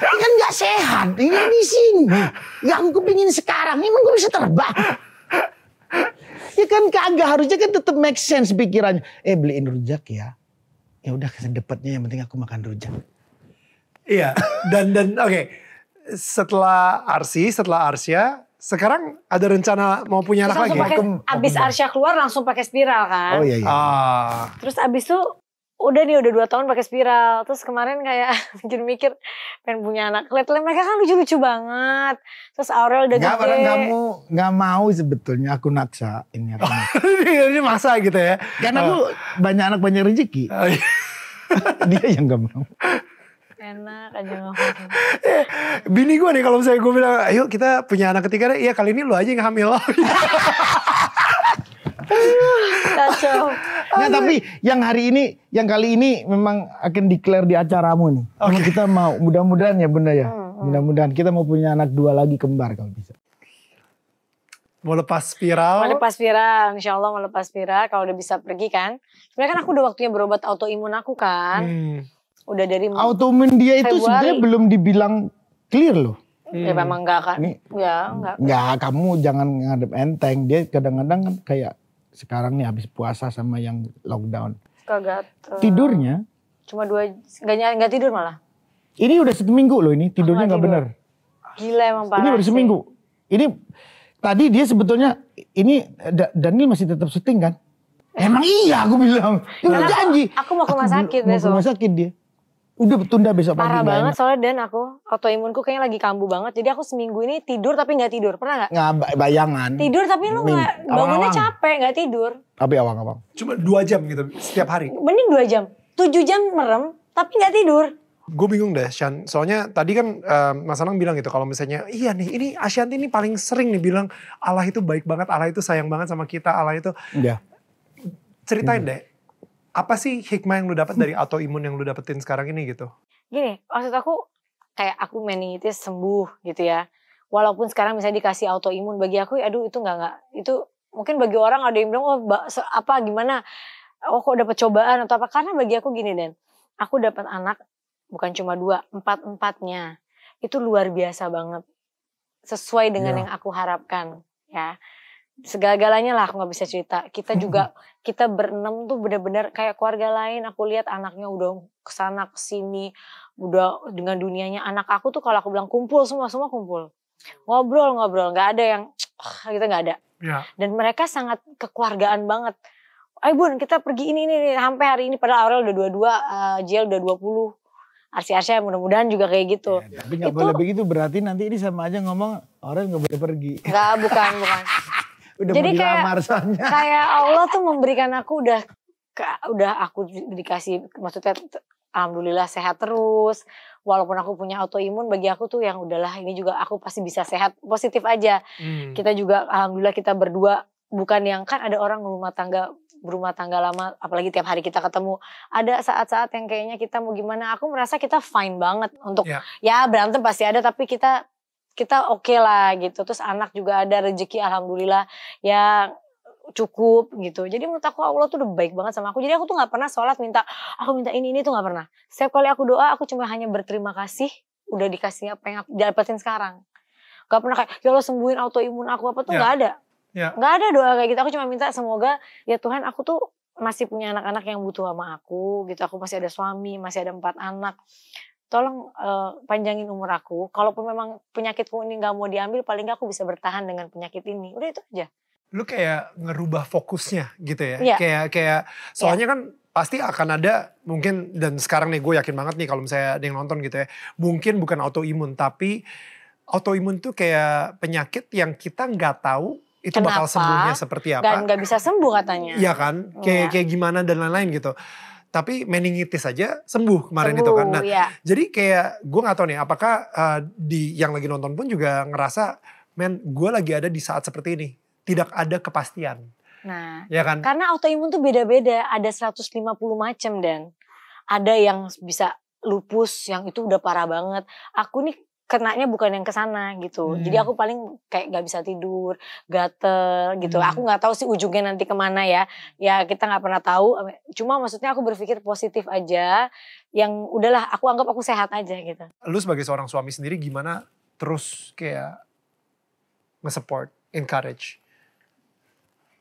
Ini kan gak sehat. Ini di sini. Yang aku pingin sekarang, emang gue bisa terbang. Ya kan kagak harusnya kan tetap make sense pikirannya. Eh beliin rujak ya. Ya udah kesedepetnya kan yang penting aku makan rujak. Iya, dan dan oke. Okay. Setelah Arsi, setelah Arsya, sekarang ada rencana mau punya anak lagi. Pake, abis Arsya keluar langsung pakai spiral kan. Oh iya iya. Ah. Terus abis itu udah nih udah dua tahun pakai spiral terus kemarin kayak mikir mikir pengen punya anak lihat mereka kan lucu lucu banget terus Aurel udah nggak Gak nggak mau nggak mau sebetulnya aku naksa ya, ini aku ini masa gitu ya karena aku ah. banyak anak banyak rezeki Oh, iya. dia yang gak mau Enak aja ngomong. Bini gue nih kalau misalnya gue bilang, ayo kita punya anak ketiga deh. Iya kali ini lu aja yang hamil. Kacau. Nah, tapi yang hari ini, yang kali ini memang akan declare di acaramu nih. Okay. kita mau, mudah-mudahan ya bunda ya. Hmm, hmm, Mudah-mudahan kita mau punya anak dua lagi kembar kalau bisa. Mau lepas viral? Mau lepas viral, insya Allah mau lepas viral kalau udah bisa pergi kan. Sebenarnya kan aku udah waktunya berobat autoimun aku kan. Hmm. Udah dari autoimun dia itu sebenarnya belum dibilang clear loh. Hmm. Ya memang gak kan. Ini, ya, enggak. Enggak, kamu jangan ngadep enteng. Dia kadang-kadang kan kayak sekarang nih habis puasa sama yang lockdown. Kagak. Eh, tidurnya cuma dua enggak enggak tidur malah. Ini udah seminggu loh ini tidurnya enggak tidur. bener. Gila emang parah. Ini udah seminggu. Ini tadi dia sebetulnya ini Daniel masih tetap syuting kan? Eh. Emang iya aku bilang. Dia udah janji. Aku mau ke rumah sakit besok. Mau ke rumah sakit dia. Udah tunda besok pagi. Parah banget soalnya dan aku autoimunku kayaknya lagi kambuh banget. Jadi aku seminggu ini tidur tapi nggak tidur. Pernah nggak? Nggak bayangan. Tidur tapi lu nggak bangunnya capek nggak tidur. Tapi awang-awang. Cuma dua jam gitu setiap hari. Mending dua jam. Tujuh jam merem tapi nggak tidur. Gue bingung deh, Shan. Soalnya tadi kan uh, Mas Anang bilang gitu kalau misalnya, iya nih, ini Asyanti ini paling sering nih bilang Allah itu baik banget, Allah itu sayang banget sama kita, Allah itu. Iya. Ceritain hmm. deh, apa sih hikmah yang lu dapat dari autoimun yang lu dapetin sekarang ini gitu? Gini, maksud aku kayak aku meningitis sembuh gitu ya. Walaupun sekarang misalnya dikasih autoimun bagi aku, aduh itu nggak nggak itu mungkin bagi orang ada yang bilang oh apa gimana oh kok dapat cobaan atau apa karena bagi aku gini dan aku dapat anak bukan cuma dua empat empatnya itu luar biasa banget sesuai dengan yeah. yang aku harapkan ya segala-galanya lah aku nggak bisa cerita. Kita juga kita berenam tuh bener-bener kayak keluarga lain. Aku lihat anaknya udah kesana kesini, udah dengan dunianya. Anak aku tuh kalau aku bilang kumpul semua semua kumpul, ngobrol ngobrol, nggak ada yang oh, kita gitu nggak ada. Ya. Dan mereka sangat kekeluargaan banget. Ayo bun kita pergi ini ini, ini. sampai hari ini padahal Aurel udah dua-dua, uh, udah dua puluh Arsi-Arsi mudah-mudahan juga kayak gitu. Ya, tapi gak boleh begitu berarti nanti ini sama aja ngomong orang gak boleh pergi. nggak bukan bukan. udah Jadi kayak, Kayak Allah tuh memberikan aku udah udah aku dikasih maksudnya alhamdulillah sehat terus. Walaupun aku punya autoimun bagi aku tuh yang udahlah ini juga aku pasti bisa sehat positif aja. Hmm. Kita juga alhamdulillah kita berdua bukan yang kan ada orang rumah tangga berumah tangga lama apalagi tiap hari kita ketemu ada saat-saat yang kayaknya kita mau gimana aku merasa kita fine banget untuk yeah. ya berantem pasti ada tapi kita kita oke okay lah gitu. Terus anak juga ada rezeki alhamdulillah ya cukup gitu. Jadi menurut aku Allah tuh udah baik banget sama aku. Jadi aku tuh nggak pernah sholat minta aku minta ini ini tuh nggak pernah. Setiap kali aku doa aku cuma hanya berterima kasih udah dikasih apa yang aku dapetin sekarang. Gak pernah kayak ya Allah sembuhin autoimun aku apa tuh ya. nggak ya. ada. Ya. Gak ada doa kayak gitu. Aku cuma minta semoga ya Tuhan aku tuh masih punya anak-anak yang butuh sama aku gitu. Aku masih ada suami, masih ada empat anak tolong uh, panjangin umur aku. Kalaupun memang penyakitku ini nggak mau diambil, paling nggak aku bisa bertahan dengan penyakit ini. Udah itu aja. Lu kayak ngerubah fokusnya gitu ya. Yeah. Kayak kayak iya. soalnya yeah. kan pasti akan ada mungkin dan sekarang nih gue yakin banget nih kalau misalnya ada yang nonton gitu ya. Mungkin bukan autoimun tapi autoimun tuh kayak penyakit yang kita nggak tahu itu Kenapa? bakal sembuhnya seperti apa. Dan nggak bisa sembuh katanya. Iya kan? Kayak yeah. kayak gimana dan lain-lain gitu tapi meningitis aja sembuh kemarin sembuh, itu kan. Nah, ya. jadi kayak gue gak tahu nih apakah uh, di yang lagi nonton pun juga ngerasa men gue lagi ada di saat seperti ini tidak ada kepastian. Nah, ya kan? Karena autoimun tuh beda-beda, ada 150 macam dan ada yang bisa lupus yang itu udah parah banget. Aku nih kenanya bukan yang ke sana gitu. Hmm. Jadi aku paling kayak gak bisa tidur, gatel gitu. Hmm. Aku nggak tahu sih ujungnya nanti kemana ya. Ya kita nggak pernah tahu. Cuma maksudnya aku berpikir positif aja. Yang udahlah aku anggap aku sehat aja gitu. Lu sebagai seorang suami sendiri gimana terus kayak nge-support, encourage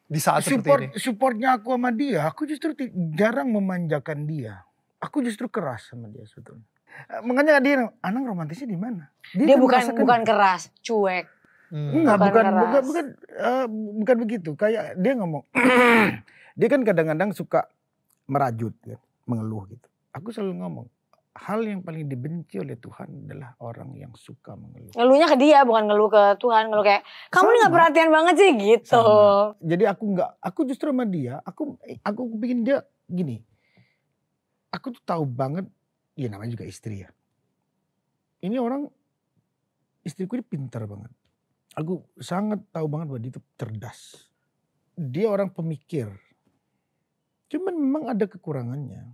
di saat support, seperti ini? Supportnya aku sama dia, aku justru jarang memanjakan dia. Aku justru keras sama dia sebetulnya Eh, makanya dia anak romantisnya di mana? Dia, dia kan bukan bukan keras, cuek. Hmm. Enggak, bukan bukan bukan, bukan, uh, bukan begitu. Kayak dia ngomong dia kan kadang-kadang suka merajut ya, mengeluh gitu. Aku selalu ngomong, hal yang paling dibenci oleh Tuhan adalah orang yang suka mengeluh. Ngeluhnya ke dia bukan ngeluh ke Tuhan, ngeluh kayak kamu ini nggak perhatian banget sih gitu. Sama. Jadi aku nggak, aku justru sama dia, aku aku bikin dia gini. Aku tuh tahu banget Iya namanya juga istri ya. Ini orang istriku ini pintar banget. Aku sangat tahu banget bahwa dia itu cerdas. Dia orang pemikir. Cuman memang ada kekurangannya.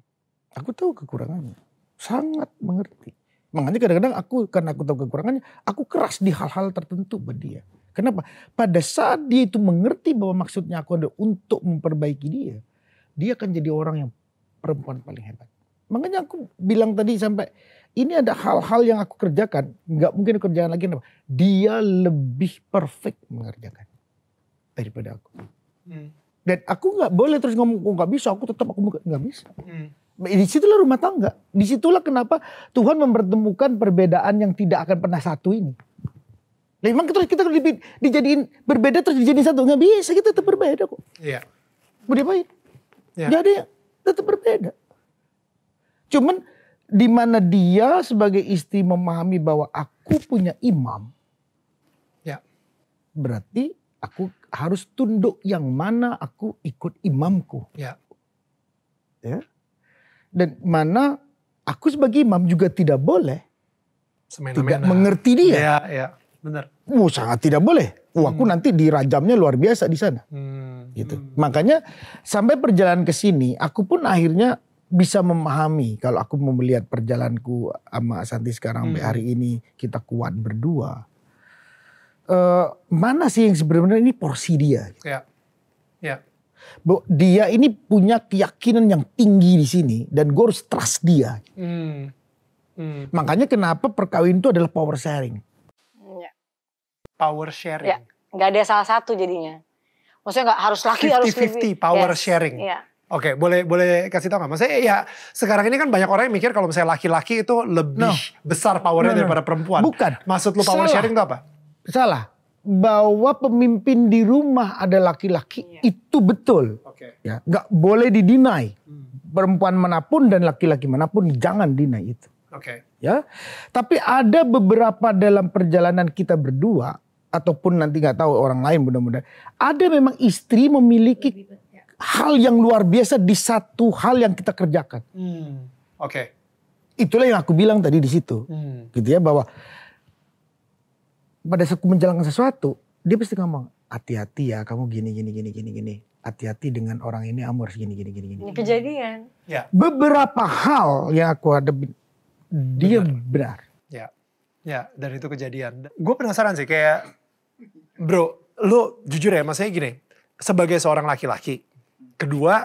Aku tahu kekurangannya. Sangat mengerti. Makanya kadang-kadang aku karena aku tahu kekurangannya, aku keras di hal-hal tertentu buat dia. Kenapa? Pada saat dia itu mengerti bahwa maksudnya aku ada untuk memperbaiki dia, dia akan jadi orang yang perempuan paling hebat. Makanya aku bilang tadi sampai ini ada hal-hal yang aku kerjakan, nggak mungkin kerjaan lagi. Dia lebih perfect mengerjakan daripada aku. Hmm. Dan aku nggak boleh terus ngomong, aku oh, nggak bisa, aku tetap aku nggak bisa. Hmm. Di situlah rumah tangga. Di Disitulah kenapa Tuhan mempertemukan perbedaan yang tidak akan pernah satu ini. Nah, emang terus kita di, dijadiin berbeda terus jadi satu nggak bisa kita tetap berbeda kok. Iya. Mau diapain? Yeah. Jadi tetap berbeda. Cuman di mana dia sebagai istri memahami bahwa aku punya imam. Ya. Berarti aku harus tunduk yang mana aku ikut imamku. Ya. Ya. Dan mana aku sebagai imam juga tidak boleh Semena -mena. tidak mengerti dia. Ya, ya. Benar. Wah, oh, sangat tidak boleh. Wah, oh, aku hmm. nanti dirajamnya luar biasa di sana. Hmm. Gitu. Hmm. Makanya sampai perjalanan ke sini, aku pun akhirnya bisa memahami kalau aku mau melihat perjalanku sama Santi sekarang hmm. hari ini kita kuat berdua. Uh, mana sih yang sebenarnya ini porsi dia? ya Ya. Bo, Dia ini punya keyakinan yang tinggi di sini dan gue harus trust dia. Hmm. Hmm. Makanya kenapa perkawinan itu adalah power sharing. Ya. Power sharing. Ya. Gak ada salah satu jadinya. Maksudnya gak harus laki 50 -50 harus 50-50 power yes. sharing. Ya Oke, okay, boleh boleh kasih tahu nggak? Maksudnya ya sekarang ini kan banyak orang yang mikir kalau misalnya laki-laki itu lebih no. besar powernya no, no. daripada perempuan. Bukan. Maksud lu power Salah. sharing itu apa? Salah. Bahwa pemimpin di rumah ada laki-laki yeah. itu betul. Oke. Okay. Ya, nggak boleh didinai. Hmm. Perempuan manapun dan laki-laki manapun jangan dinai itu. Oke. Okay. Ya. Tapi ada beberapa dalam perjalanan kita berdua ataupun nanti nggak tahu orang lain mudah-mudahan ada memang istri memiliki hal yang luar biasa di satu hal yang kita kerjakan. Hmm. Oke. Okay. Itulah yang aku bilang tadi di situ. Hmm. Gitu ya bahwa pada saat aku menjalankan sesuatu, dia pasti ngomong, hati-hati ya kamu gini gini gini gini gini. Hati-hati dengan orang ini, kamu harus gini gini gini gini. kejadian. Ya. Beberapa hal yang aku ada dia benar. benar. Ya. Ya, dan itu kejadian. Gue penasaran sih kayak bro, lu jujur ya, maksudnya gini, sebagai seorang laki-laki, Kedua,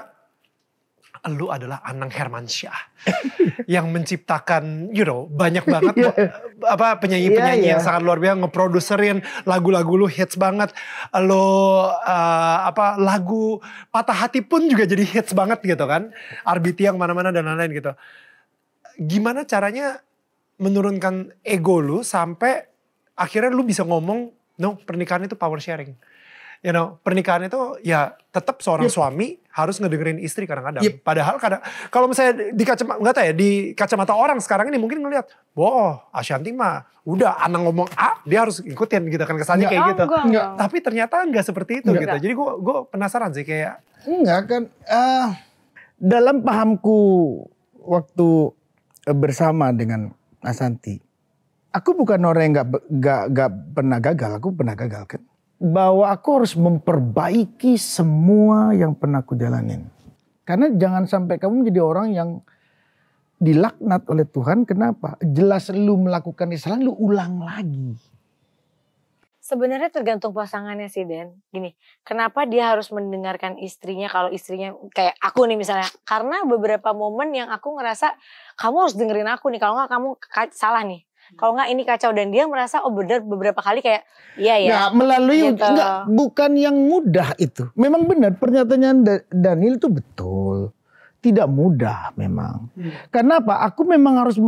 lu adalah Anang Hermansyah yang menciptakan you know banyak banget yeah. apa penyanyi-penyanyi yeah, yeah. yang iya. sangat luar biasa ngeproduserin lagu-lagu lu hits banget lu uh, eh, apa lagu patah hati pun juga jadi hits banget gitu kan Arbiti yang mana-mana dan lain-lain gitu gimana caranya menurunkan ego lu sampai akhirnya lu bisa ngomong no pernikahan itu power sharing you know, pernikahan itu ya tetap seorang yep. Iya. suami harus ngedengerin istri kadang-kadang. Yep. Iya. Padahal kadang kalau misalnya di kacamata enggak tahu ya di kacamata orang sekarang ini mungkin ngelihat, "Wah, wow, Ashanti mah udah anak ngomong A, dia harus ikutin gitu kan kesannya kayak gitu." Enggak, enggak. Tapi ternyata nggak seperti itu enggak. gitu. Jadi gua gua penasaran sih kayak enggak kan uh, dalam pahamku waktu bersama dengan Ashanti, aku bukan orang yang gak, gak, gak pernah gagal, aku pernah gagal kan bahwa aku harus memperbaiki semua yang pernah aku jalanin. Karena jangan sampai kamu menjadi orang yang dilaknat oleh Tuhan. Kenapa? Jelas lu melakukan kesalahan, lu ulang lagi. Sebenarnya tergantung pasangannya sih Den. Gini, kenapa dia harus mendengarkan istrinya kalau istrinya kayak aku nih misalnya. Karena beberapa momen yang aku ngerasa kamu harus dengerin aku nih. Kalau nggak kamu salah nih. Hmm. Kalau nggak ini kacau dan dia merasa oh benar beberapa kali kayak iya ya. Nggak melalui gitu. nggak bukan yang mudah itu. Memang benar pernyataan Daniel itu betul. Tidak mudah memang. Hmm. Karena apa? Aku memang harus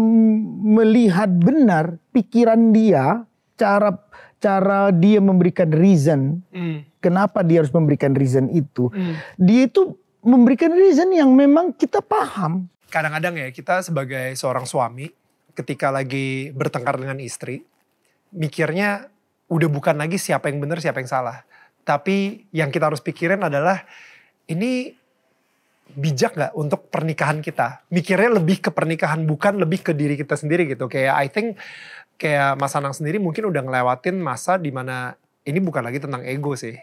melihat benar pikiran dia, cara cara dia memberikan reason. Hmm. Kenapa dia harus memberikan reason itu? Hmm. Dia itu memberikan reason yang memang kita paham. Kadang-kadang ya kita sebagai seorang suami ketika lagi bertengkar dengan istri, mikirnya udah bukan lagi siapa yang benar, siapa yang salah. Tapi yang kita harus pikirin adalah ini bijak gak untuk pernikahan kita? Mikirnya lebih ke pernikahan bukan lebih ke diri kita sendiri gitu. Kayak I think kayak Mas Anang sendiri mungkin udah ngelewatin masa dimana ini bukan lagi tentang ego sih.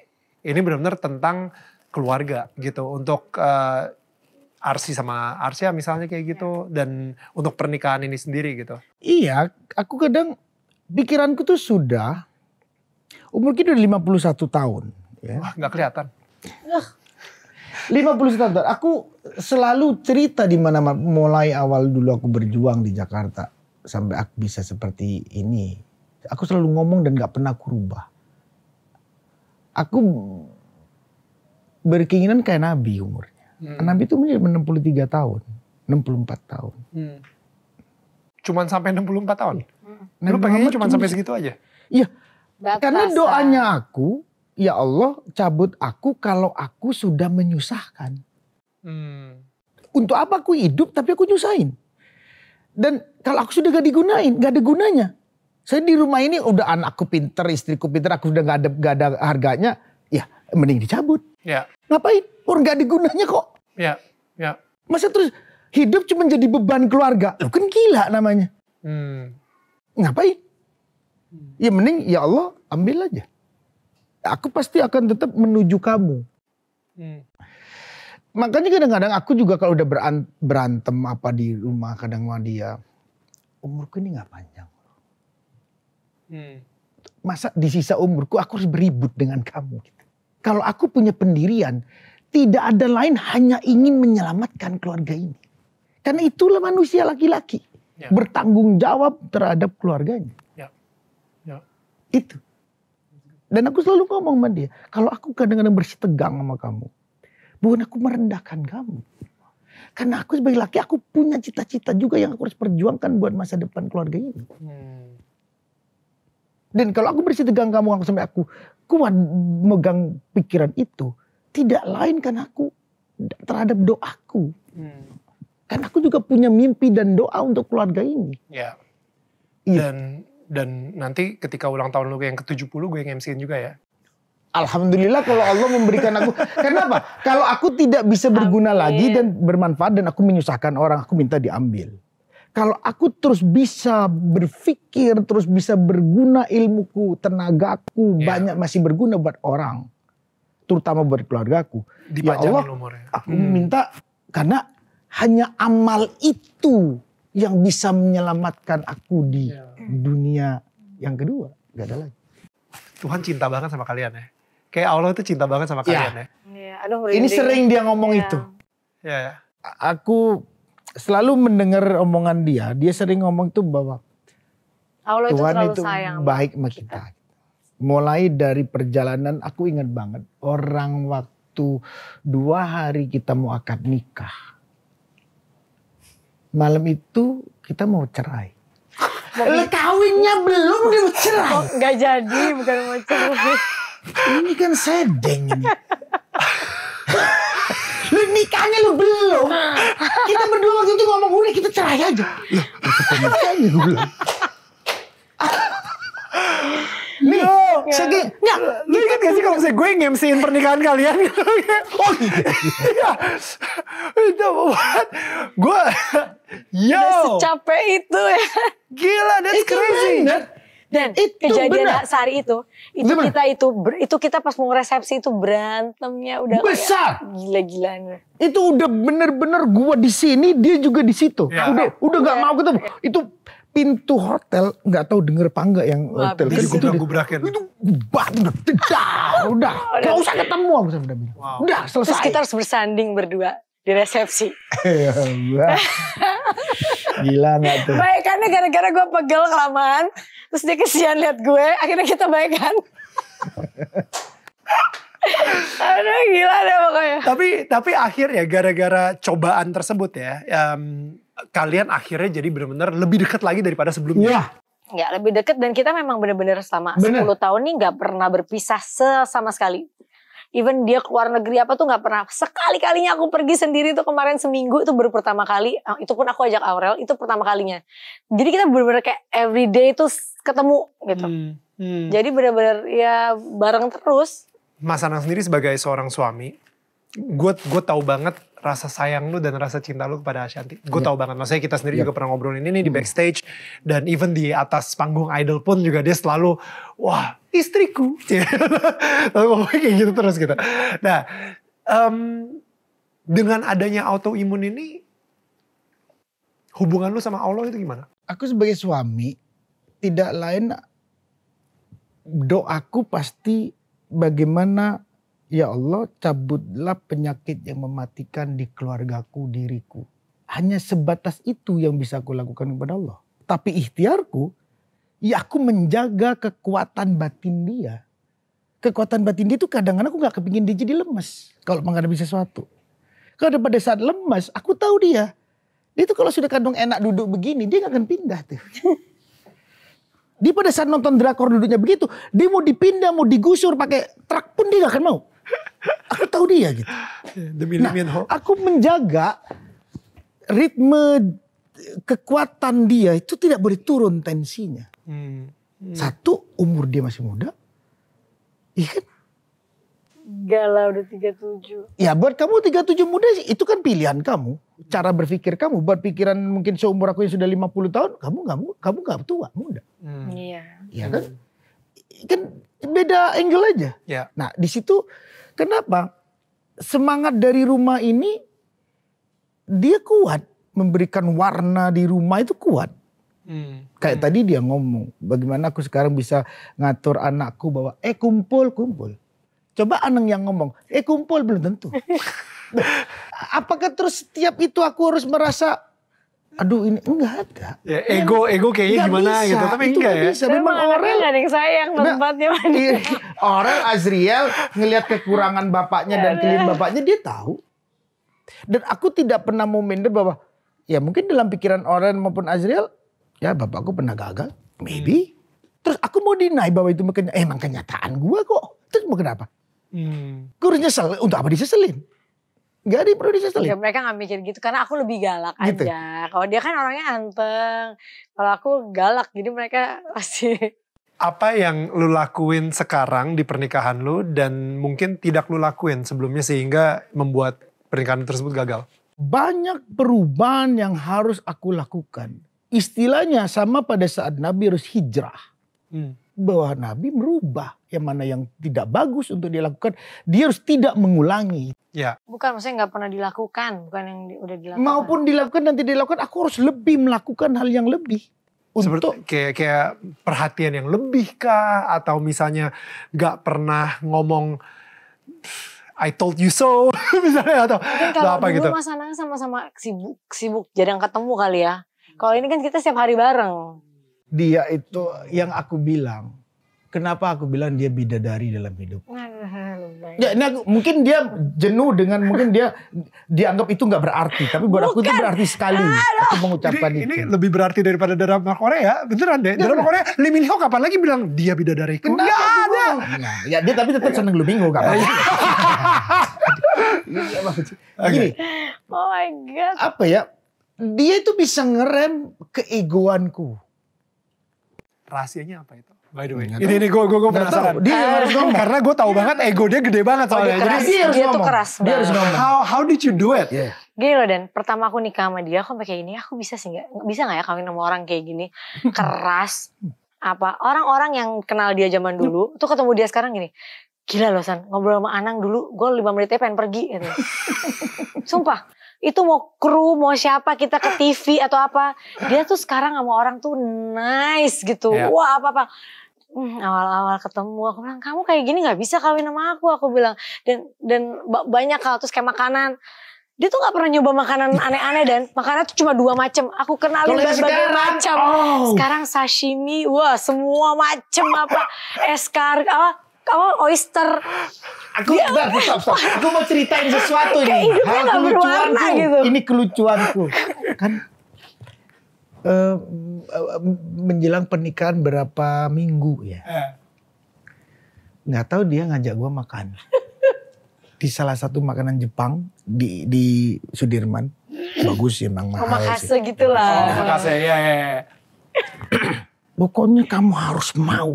Ini benar-benar tentang keluarga gitu untuk uh, Arsi sama arsia ya, misalnya kayak iya. gitu dan untuk pernikahan ini sendiri gitu. Iya, aku kadang pikiranku tuh sudah umur kita udah 51 tahun ya. Wah, gak kelihatan. 51 tahun. Aku selalu cerita di mana mulai awal dulu aku berjuang di Jakarta sampai aku bisa seperti ini. Aku selalu ngomong dan gak pernah aku rubah. Aku berkeinginan kayak Nabi umur. Hmm. Nabi itu menjadi 63 tahun, 64 tahun. Hmm. Cuman sampai 64 tahun? Hmm. Nabi Lu pengennya cuman sampai segitu aja? Iya. Karena ah. doanya aku, ya Allah cabut aku kalau aku sudah menyusahkan. Hmm. Untuk apa aku hidup tapi aku nyusahin? Dan kalau aku sudah gak digunain, gak ada gunanya. Saya di rumah ini udah anakku pinter, istriku pinter, aku udah gak ada, gak ada harganya mending dicabut. Ya. Ngapain? Orang gak digunanya kok. Ya, ya. Masa terus hidup cuma jadi beban keluarga? Lu kan gila namanya. Hmm. Ngapain? Ya mending ya Allah ambil aja. Aku pasti akan tetap menuju kamu. Hmm. Makanya kadang-kadang aku juga kalau udah berantem apa di rumah kadang sama dia. Umurku ini gak panjang. Hmm. Masa di sisa umurku aku harus beribut dengan kamu gitu kalau aku punya pendirian, tidak ada lain hanya ingin menyelamatkan keluarga ini. Karena itulah manusia laki-laki ya. bertanggung jawab terhadap keluarganya. Ya. Ya. Itu. Dan aku selalu ngomong sama dia, kalau aku kadang-kadang bersitegang sama kamu, bukan aku merendahkan kamu. Karena aku sebagai laki, aku punya cita-cita juga yang aku harus perjuangkan buat masa depan keluarga ini. Hmm. Dan kalau aku berisi tegang kamu, aku sampai aku kuat megang pikiran itu. Tidak lain kan aku terhadap doaku. Hmm. Kan aku juga punya mimpi dan doa untuk keluarga ini. Ya. Iya. Dan dan nanti ketika ulang tahun lu yang ke-70 gue yang MC-in juga ya. Alhamdulillah kalau Allah memberikan aku. Kenapa? Kalau aku tidak bisa berguna Amin. lagi dan bermanfaat dan aku menyusahkan orang, aku minta diambil kalau aku terus bisa berpikir, terus bisa berguna ilmuku, tenagaku, yeah. banyak masih berguna buat orang, terutama buat keluargaku. Ya Allah, umurnya. aku hmm. minta karena hanya amal itu yang bisa menyelamatkan aku di yeah. dunia yang kedua, gak ada lagi. Tuhan cinta banget sama kalian ya. Kayak Allah itu cinta banget sama iya. kalian ya. Yeah. Ini sering dia ngomong yeah. itu. Iya, ya. Yeah. Aku selalu mendengar omongan dia, dia sering ngomong tuh bahwa Allah Tuhan itu, itu sayang baik sama kita. kita. Mulai dari perjalanan aku ingat banget orang waktu dua hari kita mau akad nikah. Malam itu kita mau cerai. Lu kawinnya belum dia cerai. Oh, gak jadi bukan mau cerai. ini kan sedeng ini. nikahnya lu belum. Kita berdua waktu itu ngomong udah kita cerai aja. Loh, cerai aja Nih, iya, iya. saking nggak. Lu inget gak sih kalau misalnya gue ngemsiin pernikahan kalian gitu? oh iya. iya. itu buat gue. Yo. Udah secapek itu ya. Gila, that's crazy. Dan itu kejadian benar. sehari itu, itu kita itu itu kita pas mau resepsi itu berantemnya udah besar. Gila-gilaan. Itu udah bener-bener gua di sini, dia juga di situ. Ya. Udah udah nggak iya. mau ketemu. Itu pintu hotel nggak tahu denger apa enggak yang Wah, hotel kan itu udah berakhir itu banget udah udah udah nggak usah ketemu aku sama udah wow. udah selesai terus kita harus bersanding berdua di resepsi. Gila nggak tuh? baik karena gara-gara gue pegel kelamaan, terus dia kesian lihat gue, akhirnya kita baikan. Aduh gila deh pokoknya. Tapi tapi akhirnya gara-gara cobaan tersebut ya, um, kalian akhirnya jadi benar-benar lebih dekat lagi daripada sebelumnya. Ya. Ya lebih deket dan kita memang bener-bener selama bener. 10 tahun nih gak pernah berpisah sama sekali even dia keluar negeri apa tuh nggak pernah sekali-kalinya aku pergi sendiri tuh kemarin seminggu itu baru pertama kali ah, itu pun aku ajak Aurel itu pertama kalinya jadi kita bener-bener kayak everyday tuh ketemu gitu hmm, hmm. jadi bener-bener ya bareng terus Mas Anang sendiri sebagai seorang suami gue gue tahu banget rasa sayang lu dan rasa cinta lu kepada Ashanti. Gue yeah. tau banget, maksudnya kita sendiri yeah. juga pernah ngobrolin ini nih di backstage dan even di atas panggung idol pun juga dia selalu wah istriku, lalu ngomongnya kayak gitu terus gitu. Nah, um, dengan adanya autoimun ini, hubungan lu sama Allah itu gimana? Aku sebagai suami tidak lain doaku pasti bagaimana Ya Allah cabutlah penyakit yang mematikan di keluargaku, diriku. Hanya sebatas itu yang bisa aku lakukan kepada Allah. Tapi ikhtiarku, ya aku menjaga kekuatan batin dia. Kekuatan batin dia itu kadang-kadang aku gak kepingin dia jadi lemes Kalau menghadapi sesuatu. Kalau pada saat lemes, aku tahu dia. Dia itu kalau sudah kandung enak duduk begini, dia gak akan pindah tuh. Dia pada saat nonton drakor duduknya begitu, dia mau dipindah, mau digusur pakai truk pun dia gak akan mau. Aku tahu dia gitu. Demi nah, aku menjaga ritme kekuatan dia itu tidak boleh turun tensinya. Hmm. Hmm. Satu umur dia masih muda. Iya kan? Enggak lah udah 37. Ya buat kamu 37 muda sih itu kan pilihan kamu. Cara berpikir kamu. Buat pikiran mungkin seumur aku yang sudah 50 tahun. Kamu gak, kamu gak tua muda. Hmm. Iya. Iya kan? Hmm. Kan beda angle aja. Ya. Nah di situ Kenapa? Semangat dari rumah ini dia kuat memberikan warna di rumah itu kuat. Hmm. Kayak hmm. tadi dia ngomong, bagaimana aku sekarang bisa ngatur anakku bahwa eh kumpul kumpul. Coba Aneng yang ngomong, eh kumpul belum tentu. Nah, apakah terus setiap itu aku harus merasa aduh ini enggak ada. Ya, ego iya. ego kayaknya enggak gimana bisa. gitu, tapi enggak ya. Bisa. Memang orang ada yang sayang tempatnya. Nah, orang iya. Azriel ngelihat kekurangan bapaknya dan kelim bapaknya dia tahu. Dan aku tidak pernah mau minder bahwa ya mungkin dalam pikiran orang maupun Azriel ya bapakku pernah gagal, maybe. Hmm. Terus aku mau dinaik bahwa itu makanya eh, emang kenyataan gua kok. Terus mau kenapa? Hmm. Gue harus nyesel, untuk apa diseselin? Gak ada perlu diseselin. Ya, mereka gak mikir gitu karena aku lebih galak gitu. aja. Kalau dia kan orangnya anteng. Kalau aku galak jadi mereka pasti. Apa yang lu lakuin sekarang di pernikahan lu dan mungkin tidak lu lakuin sebelumnya sehingga membuat pernikahan tersebut gagal? Banyak perubahan yang harus aku lakukan. Istilahnya sama pada saat Nabi harus hijrah. Hmm. Bahwa Nabi merubah yang mana yang tidak bagus untuk dilakukan, dia harus tidak mengulangi. Ya. Bukan maksudnya nggak pernah dilakukan, bukan yang udah dilakukan. Maupun dilakukan nanti dilakukan, aku harus lebih melakukan hal yang lebih. Untuk Seperti, kayak, kayak perhatian yang lebih kah, atau misalnya nggak pernah ngomong I told you so misalnya atau, kalau apa dulu gitu. Mas Anang sama-sama sibuk, sibuk jarang ketemu kali ya. Kalau ini kan kita setiap hari bareng. Dia itu yang aku bilang Kenapa aku bilang dia bidadari dalam hidup? Ya, ini aku, mungkin dia jenuh dengan mungkin dia dianggap itu nggak berarti, tapi buat aku itu berarti sekali aku mengucapkan ini, Ini lebih berarti daripada drama Korea, beneran deh. Ya, darah Korea Lee Min Ho kapan lagi bilang dia bidadari Nggak ada. Nah, ya dia tapi tetap seneng lu bingung kapan. Gini, oh my god. Apa ya? Dia itu bisa ngerem keegoanku. Rahasianya apa itu? By the way, ini ini gue gue penasaran. Dia eh. harus ngomong karena gue tahu banget ego dia gede banget soalnya. Oh, dia keras, Jadi dia, dia tuh keras. Dia harus ngomong. How how did you do it? Yeah. Gini loh dan pertama aku nikah sama dia aku pakai ini aku bisa sih nggak bisa nggak ya kawin sama orang kayak gini keras apa orang-orang yang kenal dia zaman dulu tuh ketemu dia sekarang gini gila loh San ngobrol sama Anang dulu gue lima menitnya pengen pergi gitu. sumpah itu mau kru mau siapa kita ke TV atau apa dia tuh sekarang sama orang tuh nice gitu yeah. wah apa apa hmm, awal-awal ketemu aku bilang kamu kayak gini nggak bisa kawin sama aku aku bilang dan dan banyak hal terus kayak makanan dia tuh gak pernah nyoba makanan aneh-aneh dan makanan tuh cuma dua macam. Aku kenalin berbagai macam. Oh. Sekarang sashimi, wah semua macam apa, es kar, apa kamu oyster. Aku enggak, aku stop, stop. Aku mau ceritain sesuatu ini. Hal kelucuanku. Gitu. Ini kelucuanku. Kan uh, menjelang pernikahan berapa minggu ya. Eh. Nggak tahu dia ngajak gua makan. di salah satu makanan Jepang di di Sudirman. Bagus sih emang mahal Omakase sih. gitu lah. Omakase, oh, ya, ya. Iya, iya. Pokoknya kamu harus mau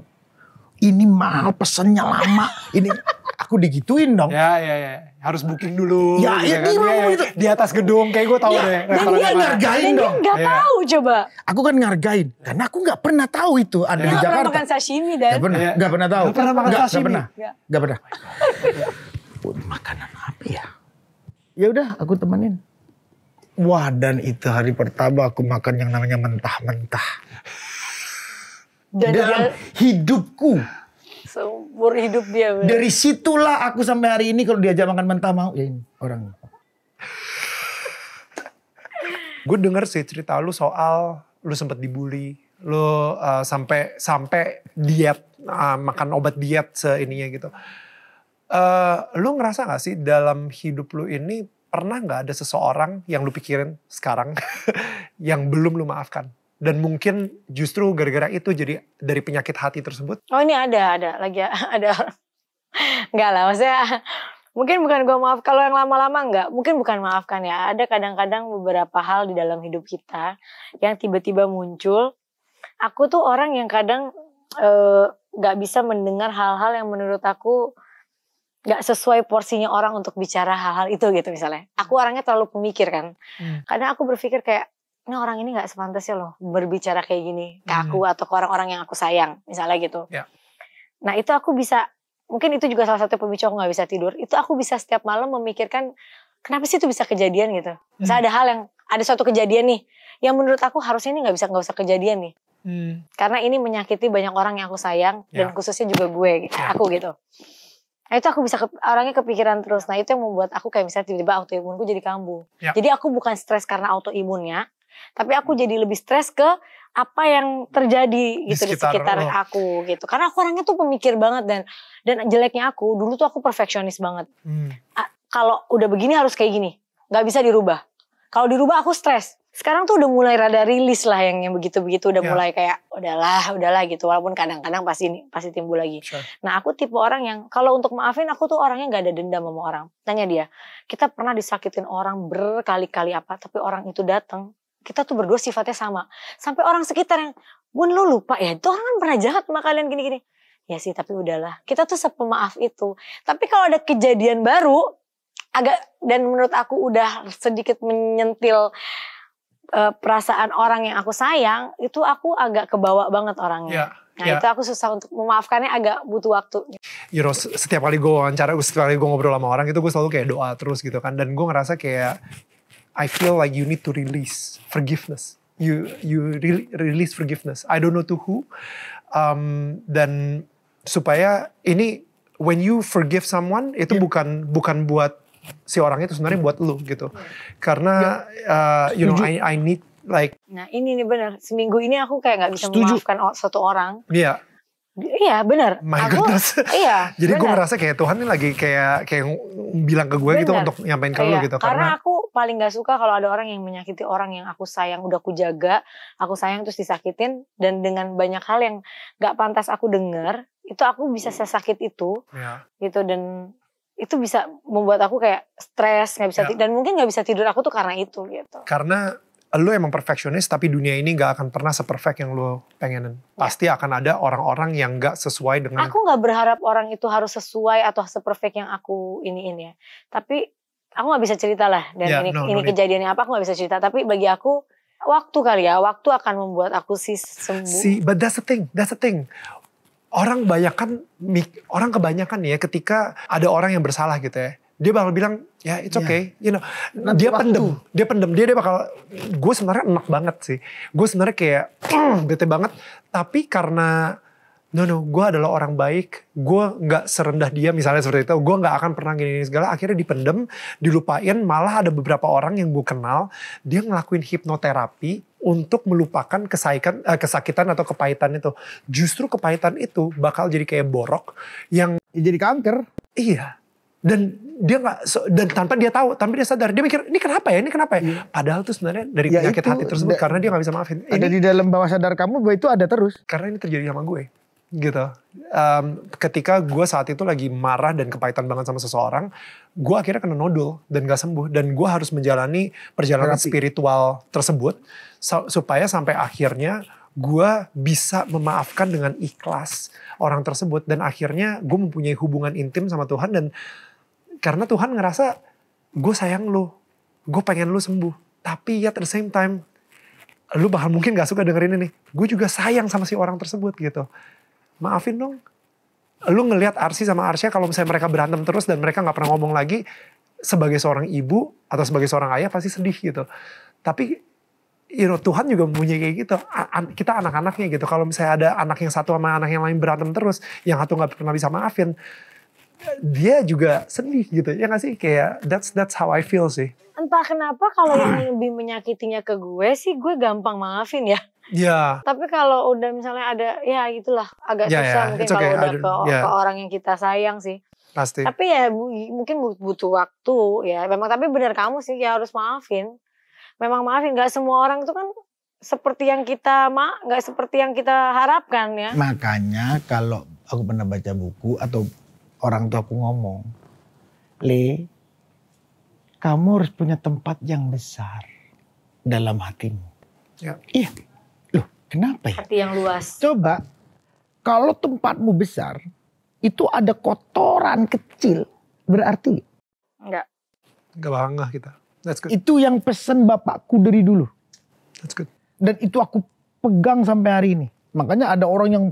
ini mahal pesennya lama ini aku digituin dong ya ya ya harus booking dulu ya, ini gitu ya, ya kan? Ya, mau ya, gitu di atas gedung kayak gue tau ya, deh dan dia ngargain dan dong nggak ya. tahu coba aku kan ngargain karena aku nggak pernah tahu itu ada ya. di Jakarta pernah makan sashimi dan nggak pernah nggak pernah tahu nggak pernah makan gak, sashimi nggak pernah nggak pernah oh makanan apa ya ya udah aku temenin Wah dan itu hari pertama aku makan yang namanya mentah-mentah. Dan dalam dia, hidupku. Seumur hidup dia. Bener. Dari situlah aku sampai hari ini kalau diajak makan mentah mau ya ini orang. Gue denger sih cerita lu soal lu sempet dibully, lu uh, sampai sampai diet uh, makan obat diet seininya gitu. Uh, lu ngerasa gak sih dalam hidup lu ini pernah nggak ada seseorang yang lu pikirin sekarang yang belum lu maafkan? dan mungkin justru gara-gara itu jadi dari penyakit hati tersebut? Oh ini ada, ada lagi ada. Enggak lah, maksudnya mungkin bukan gue maaf kalau yang lama-lama enggak, mungkin bukan maafkan ya. Ada kadang-kadang beberapa hal di dalam hidup kita yang tiba-tiba muncul. Aku tuh orang yang kadang eh, nggak bisa mendengar hal-hal yang menurut aku nggak sesuai porsinya orang untuk bicara hal-hal itu gitu misalnya. Aku orangnya terlalu pemikir kan. Hmm. karena aku berpikir kayak ini orang ini nggak sepantasnya loh berbicara kayak gini ke aku hmm. atau ke orang-orang yang aku sayang misalnya gitu yeah. nah itu aku bisa mungkin itu juga salah satu pemicu aku nggak bisa tidur itu aku bisa setiap malam memikirkan kenapa sih itu bisa kejadian gitu hmm. misalnya ada hal yang ada suatu kejadian nih yang menurut aku harusnya ini nggak bisa nggak usah kejadian nih hmm. karena ini menyakiti banyak orang yang aku sayang yeah. dan khususnya juga gue yeah. Gitu, aku gitu Nah, itu aku bisa ke, orangnya kepikiran terus. Nah, itu yang membuat aku kayak misalnya tiba-tiba autoimunku jadi kambuh. Ya. Jadi aku bukan stres karena autoimunnya, tapi aku jadi lebih stres ke apa yang terjadi gitu di sekitar, di sekitar aku gitu karena aku orangnya tuh pemikir banget dan dan jeleknya aku dulu tuh aku perfeksionis banget hmm. kalau udah begini harus kayak gini nggak bisa dirubah kalau dirubah aku stres sekarang tuh udah mulai rada rilis lah yang yang begitu begitu udah yeah. mulai kayak udahlah udahlah gitu walaupun kadang-kadang pasti ini pasti timbul lagi sure. nah aku tipe orang yang kalau untuk maafin aku tuh orangnya nggak ada dendam sama orang tanya dia kita pernah disakitin orang berkali-kali apa tapi orang itu datang kita tuh berdua sifatnya sama. Sampai orang sekitar yang, Bun lo lupa ya, itu orang kan pernah jahat sama kalian gini-gini. Ya sih, tapi udahlah. Kita tuh sepemaaf itu. Tapi kalau ada kejadian baru, agak dan menurut aku udah sedikit menyentil uh, perasaan orang yang aku sayang, itu aku agak kebawa banget orangnya. Yeah. Nah ya. itu aku susah untuk memaafkannya agak butuh waktu. You ya, know setiap kali gue wawancara, setiap kali gue ngobrol sama orang itu gue selalu kayak doa terus gitu kan. Dan gue ngerasa kayak I feel like you need to release forgiveness. You you re release forgiveness. I don't know to who. Um, dan supaya ini when you forgive someone itu yeah. bukan bukan buat si orang itu sebenarnya buat lu gitu. Karena yeah. uh, you know I I need like Nah, ini nih benar. Seminggu ini aku kayak nggak bisa Setuju. memaafkan satu orang. Iya. Yeah. Iya benar. My aku, goodness. Iya. Jadi gue ngerasa kayak Tuhan ini lagi kayak kayak bilang ke gue gitu untuk nyampein ke iya, lu gitu. Karena, karena aku paling gak suka kalau ada orang yang menyakiti orang yang aku sayang, udah aku jaga, aku sayang terus disakitin dan dengan banyak hal yang gak pantas aku dengar, itu aku bisa sesakit itu. Ya. Gitu dan itu bisa membuat aku kayak stres, nggak bisa ya. dan mungkin nggak bisa tidur aku tuh karena itu gitu. Karena lo emang perfeksionis tapi dunia ini gak akan pernah seperfect yang lo pengenin. Ya. Pasti akan ada orang-orang yang gak sesuai dengan... Aku gak berharap orang itu harus sesuai atau seperfect yang aku ini-ini ya. Tapi aku nggak bisa cerita lah dan yeah, ini no, ini no kejadiannya apa aku nggak bisa cerita tapi bagi aku waktu kali ya waktu akan membuat aku sih sembuh. Si, but that's the thing, that's the thing. Orang kan orang kebanyakan ya ketika ada orang yang bersalah gitu ya, dia bakal bilang ya yeah, it's iya. okay, yeah. you know, Nanti dia waktu. pendem, dia pendem, dia dia bakal, gue sebenarnya enak banget sih, gue sebenarnya kayak bete banget, tapi karena no no gue adalah orang baik gue nggak serendah dia misalnya seperti itu gue nggak akan pernah gini, gini segala akhirnya dipendem dilupain malah ada beberapa orang yang gue kenal dia ngelakuin hipnoterapi untuk melupakan kesaikan, eh, kesakitan atau kepahitan itu justru kepahitan itu bakal jadi kayak borok yang jadi kanker iya dan dia nggak dan tanpa dia tahu tanpa dia sadar dia mikir ini kenapa ya ini kenapa ya iya. padahal tuh sebenarnya dari ya penyakit itu, hati tersebut karena dia nggak bisa maafin ada ini, di dalam bawah sadar kamu bahwa itu ada terus karena ini terjadi sama gue gitu. Um, ketika gue saat itu lagi marah dan kepahitan banget sama seseorang, gue akhirnya kena nodul dan gak sembuh. Dan gue harus menjalani perjalanan Terapi. spiritual tersebut supaya sampai akhirnya gue bisa memaafkan dengan ikhlas orang tersebut. Dan akhirnya gue mempunyai hubungan intim sama Tuhan dan karena Tuhan ngerasa gue sayang lu, gue pengen lu sembuh. Tapi ya at the same time, lu bakal mungkin gak suka dengerin ini. Gue juga sayang sama si orang tersebut gitu maafin dong. Lu ngelihat Arsi sama Arsya kalau misalnya mereka berantem terus dan mereka nggak pernah ngomong lagi, sebagai seorang ibu atau sebagai seorang ayah pasti sedih gitu. Tapi you know, Tuhan juga punya kayak gitu. kita anak-anaknya gitu. Kalau misalnya ada anak yang satu sama anak yang lain berantem terus, yang satu nggak pernah bisa maafin, dia juga sedih gitu. Ya nggak sih? Kayak that's that's how I feel sih. Entah kenapa kalau yang lebih menyakitinya ke gue sih, gue gampang maafin ya. Iya. Tapi kalau udah misalnya ada ya gitulah agak yeah, susah yeah. mungkin okay. kalau udah ke, yeah. ke orang yang kita sayang sih. Pasti. Tapi ya mungkin butuh waktu ya. Memang tapi benar kamu sih ya harus maafin. Memang maafin Gak semua orang itu kan seperti yang kita mak nggak seperti yang kita harapkan ya. Makanya kalau aku pernah baca buku atau orang tua aku ngomong, Le, kamu harus punya tempat yang besar dalam hatimu. Ya. Iya. Kenapa ya? Hati yang luas. Coba kalau tempatmu besar itu ada kotoran kecil berarti enggak. Enggak bangga kita. That's good. Itu yang pesan bapakku dari dulu. That's good. Dan itu aku pegang sampai hari ini. Makanya ada orang yang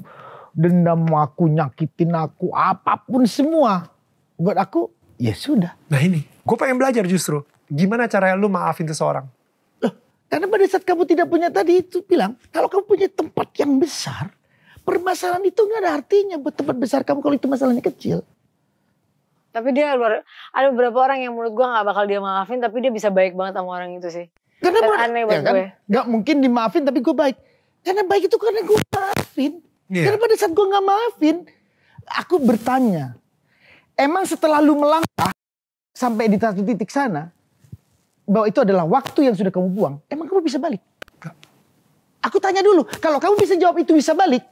dendam aku, nyakitin aku, apapun semua. Buat aku, ya sudah. Nah ini, gue pengen belajar justru. Gimana caranya lu maafin seseorang? Karena pada saat kamu tidak punya tadi itu bilang, kalau kamu punya tempat yang besar, permasalahan itu nggak ada artinya buat tempat besar kamu kalau itu masalahnya kecil. Tapi dia luar, ada beberapa orang yang menurut gue nggak bakal dia maafin, tapi dia bisa baik banget sama orang itu sih. Karena Dan aneh ya buat ya kan? gue. Gak mungkin dimaafin tapi gue baik. Karena baik itu karena gue maafin. Yeah. Karena pada saat gue nggak maafin, aku bertanya, emang setelah lu melangkah sampai di satu titik sana, bahwa itu adalah waktu yang sudah kamu buang, emang kamu bisa balik? Enggak. Aku tanya dulu, kalau kamu bisa jawab itu bisa balik,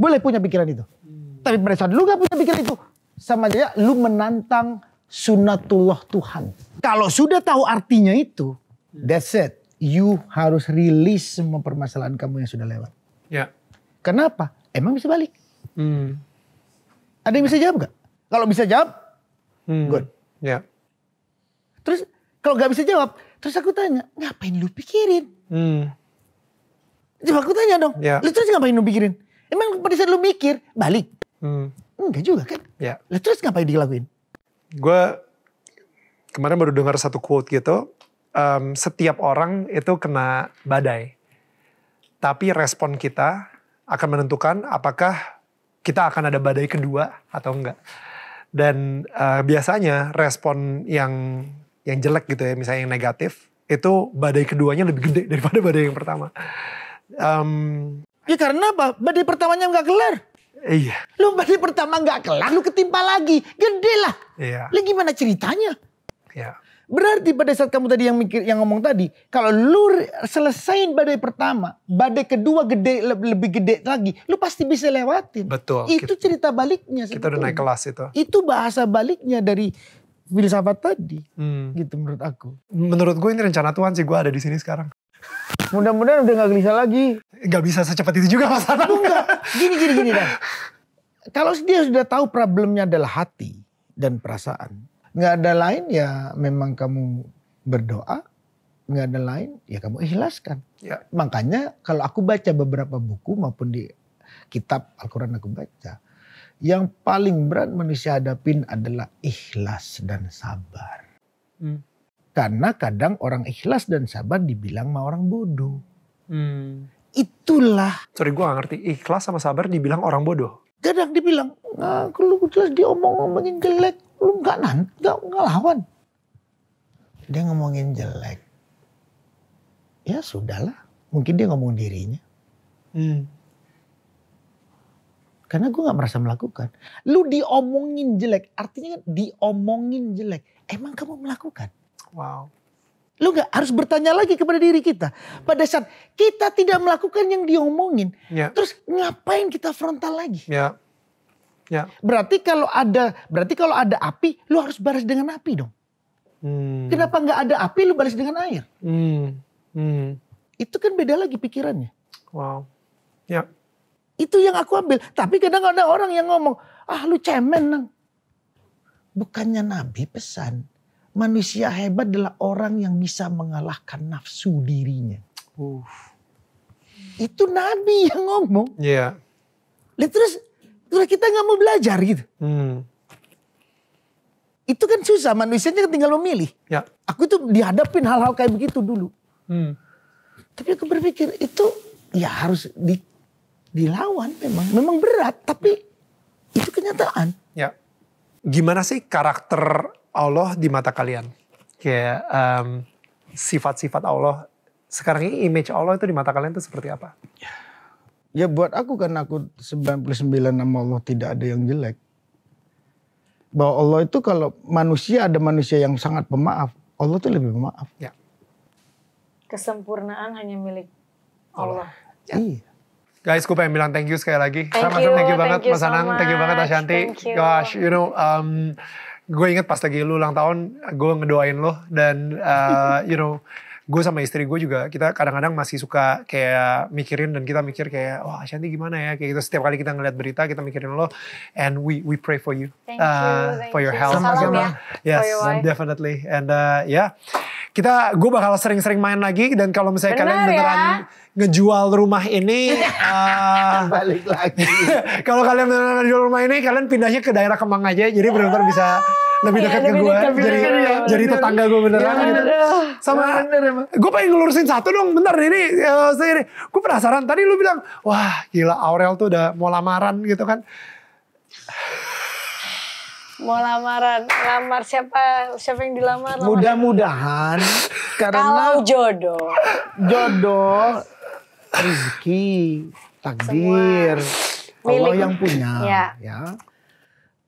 boleh punya pikiran itu. Hmm. Tapi mereka lu gak punya pikiran itu. Sama aja lu menantang sunatullah Tuhan. Kalau sudah tahu artinya itu, hmm. that's it. You harus rilis semua permasalahan kamu yang sudah lewat. Ya. Kenapa? Emang bisa balik. Hmm. Ada yang bisa jawab gak? Kalau bisa jawab, hmm. good. Ya. Terus kalau nggak bisa jawab, terus aku tanya, ngapain lu pikirin? Hmm. Coba aku tanya dong, yeah. lu terus ngapain lu pikirin? Emang pada saat lu mikir, balik? Hmm. Enggak juga kan? Ya. Lu terus ngapain dilakuin? Gue kemarin baru dengar satu quote gitu, um, setiap orang itu kena badai. Tapi respon kita akan menentukan apakah kita akan ada badai kedua atau enggak. Dan uh, biasanya respon yang yang jelek gitu ya, misalnya yang negatif, itu badai keduanya lebih gede daripada badai yang pertama. Um, ya karena apa? Badai pertamanya nggak kelar. Iya. Lu badai pertama nggak kelar, lu ketimpa lagi. Gede lah. Iya. Lu gimana ceritanya? Iya. Berarti pada saat kamu tadi yang mikir yang ngomong tadi, kalau lu selesaiin badai pertama, badai kedua gede lebih gede lagi, lu pasti bisa lewatin. Betul. Itu kita, cerita baliknya. Sebetulnya. Kita udah naik kelas itu. Itu bahasa baliknya dari filsafat tadi hmm. gitu menurut aku menurut gue ini rencana Tuhan sih gue ada di sini sekarang mudah-mudahan udah nggak gelisah lagi Gak bisa secepat itu juga mas Anang enggak gini gini gini dah kalau dia sudah tahu problemnya adalah hati dan perasaan nggak ada lain ya memang kamu berdoa nggak ada lain ya kamu ikhlaskan ya. makanya kalau aku baca beberapa buku maupun di kitab Al-Quran aku baca yang paling berat manusia hadapin adalah ikhlas dan sabar. Hmm. Karena kadang orang ikhlas dan sabar dibilang sama orang bodoh. Hmm. Itulah. Sorry gue gak ngerti, ikhlas sama sabar dibilang orang bodoh? Kadang dibilang, nah, lu jelas dia omong-omongin jelek, lu gak, nanti, gak, gak Dia ngomongin jelek. Ya sudahlah, mungkin dia ngomong dirinya. Hmm karena gue gak merasa melakukan. Lu diomongin jelek. Artinya kan diomongin jelek. Emang kamu melakukan? Wow. Lu gak harus bertanya lagi kepada diri kita. Pada saat kita tidak melakukan yang diomongin. Yeah. Terus ngapain kita frontal lagi? Yeah. Yeah. Berarti kalau ada berarti kalau ada api, lu harus balas dengan api dong. Hmm. Kenapa nggak ada api lu balas dengan air? Hmm. Hmm. Itu kan beda lagi pikirannya. Wow. Ya. Itu yang aku ambil. Tapi kadang ada orang yang ngomong, ah lu cemen nang. Bukannya Nabi pesan, manusia hebat adalah orang yang bisa mengalahkan nafsu dirinya. Uh. Itu Nabi yang ngomong. Iya. Yeah. Terus, terus kita nggak mau belajar gitu. Hmm. Itu kan susah, manusianya tinggal memilih. Ya. Aku tuh dihadapin hal-hal kayak begitu dulu. Hmm. Tapi aku berpikir itu ya harus di, dilawan memang memang berat tapi itu kenyataan ya gimana sih karakter Allah di mata kalian kayak um, sifat-sifat Allah sekarang ini image Allah itu di mata kalian itu seperti apa ya buat aku karena aku 99 nama Allah tidak ada yang jelek bahwa Allah itu kalau manusia ada manusia yang sangat pemaaf Allah tuh lebih pemaaf ya kesempurnaan hanya milik Allah, Allah. Ya. iya Guys, gue pengen bilang thank you sekali lagi. Sama-sama thank, you banget Mas Anang, so thank you banget Ashanti. You. Gosh, you know, um, gue inget pas lagi lu ulang tahun, gue ngedoain lo dan uh, you know, gue sama istri gue juga kita kadang-kadang masih suka kayak mikirin dan kita mikir kayak wah Shanti gimana ya kayak gitu setiap kali kita ngeliat berita kita mikirin lo and we we pray for you, thank uh, you thank for your health sama Salam, ya. yes definitely and uh, ya yeah. kita gue bakal sering-sering main lagi dan kalau misalnya Bener, kalian ya. beneran ya? ngejual rumah ini uh, balik lagi. kalau kalian benar-benar ngejual rumah ini kalian pindahnya ke daerah Kemang aja jadi benar-benar bisa lebih iya, dekat ke gue jadi ya. jadi tetangga gue beneran ya, sama gue pengen ngelurusin satu dong bentar ini uh, saya gue penasaran tadi lu bilang wah gila Aurel tuh udah mau lamaran gitu kan mau lamaran lamar siapa siapa yang dilamar mudah-mudahan karena Kau jodoh jodoh rezeki, takdir. Semua Allah yang punya. Ya. ya.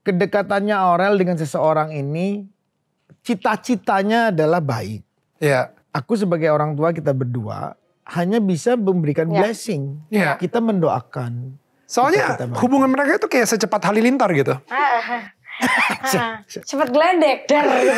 Kedekatannya Aurel dengan seseorang ini cita-citanya adalah baik. Ya. Aku sebagai orang tua kita berdua hanya bisa memberikan ya. blessing. Ya. Kita mendoakan. Soalnya kita, kita hubungan mereka itu kayak secepat halilintar gitu. Ah, ah, ah. Cepat gledek. dar gitu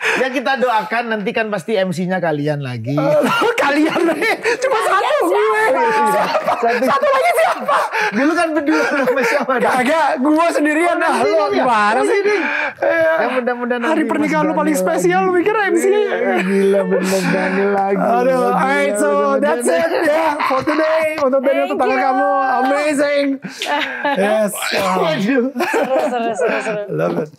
ya kita doakan nanti kan pasti MC-nya kalian lagi. Oh, kalian nih, cuma satu Siapa? Iya. Satu. satu lagi siapa? Dulu kan berdua sama siapa? Kagak, gue sendirian dah. Lu gimana sih? Ya mudah-mudahan hari pernikahan lu paling spesial lu mikir MC iya, Gila bener Daniel lagi. Aduh, alright so that's it ya for today untuk Daniel tetangga kamu. Amazing. Yes. you Seru, seru, seru, seru. Love it.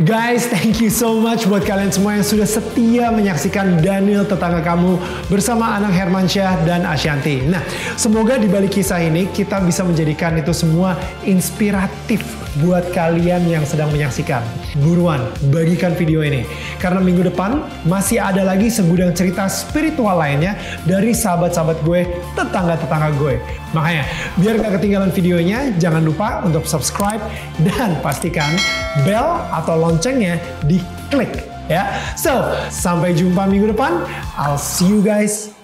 Guys, thank you so much buat kalian semua yang sudah setia menyaksikan Daniel Tetangga Kamu bersama Anang Hermansyah dan Ashanti. Nah, semoga di balik kisah ini kita bisa menjadikan itu semua inspiratif buat kalian yang sedang menyaksikan. Buruan bagikan video ini karena minggu depan masih ada lagi segudang cerita spiritual lainnya dari sahabat-sahabat gue, tetangga-tetangga gue. Makanya biar gak ketinggalan videonya, jangan lupa untuk subscribe dan pastikan bell atau loncengnya diklik ya. So, sampai jumpa minggu depan. I'll see you guys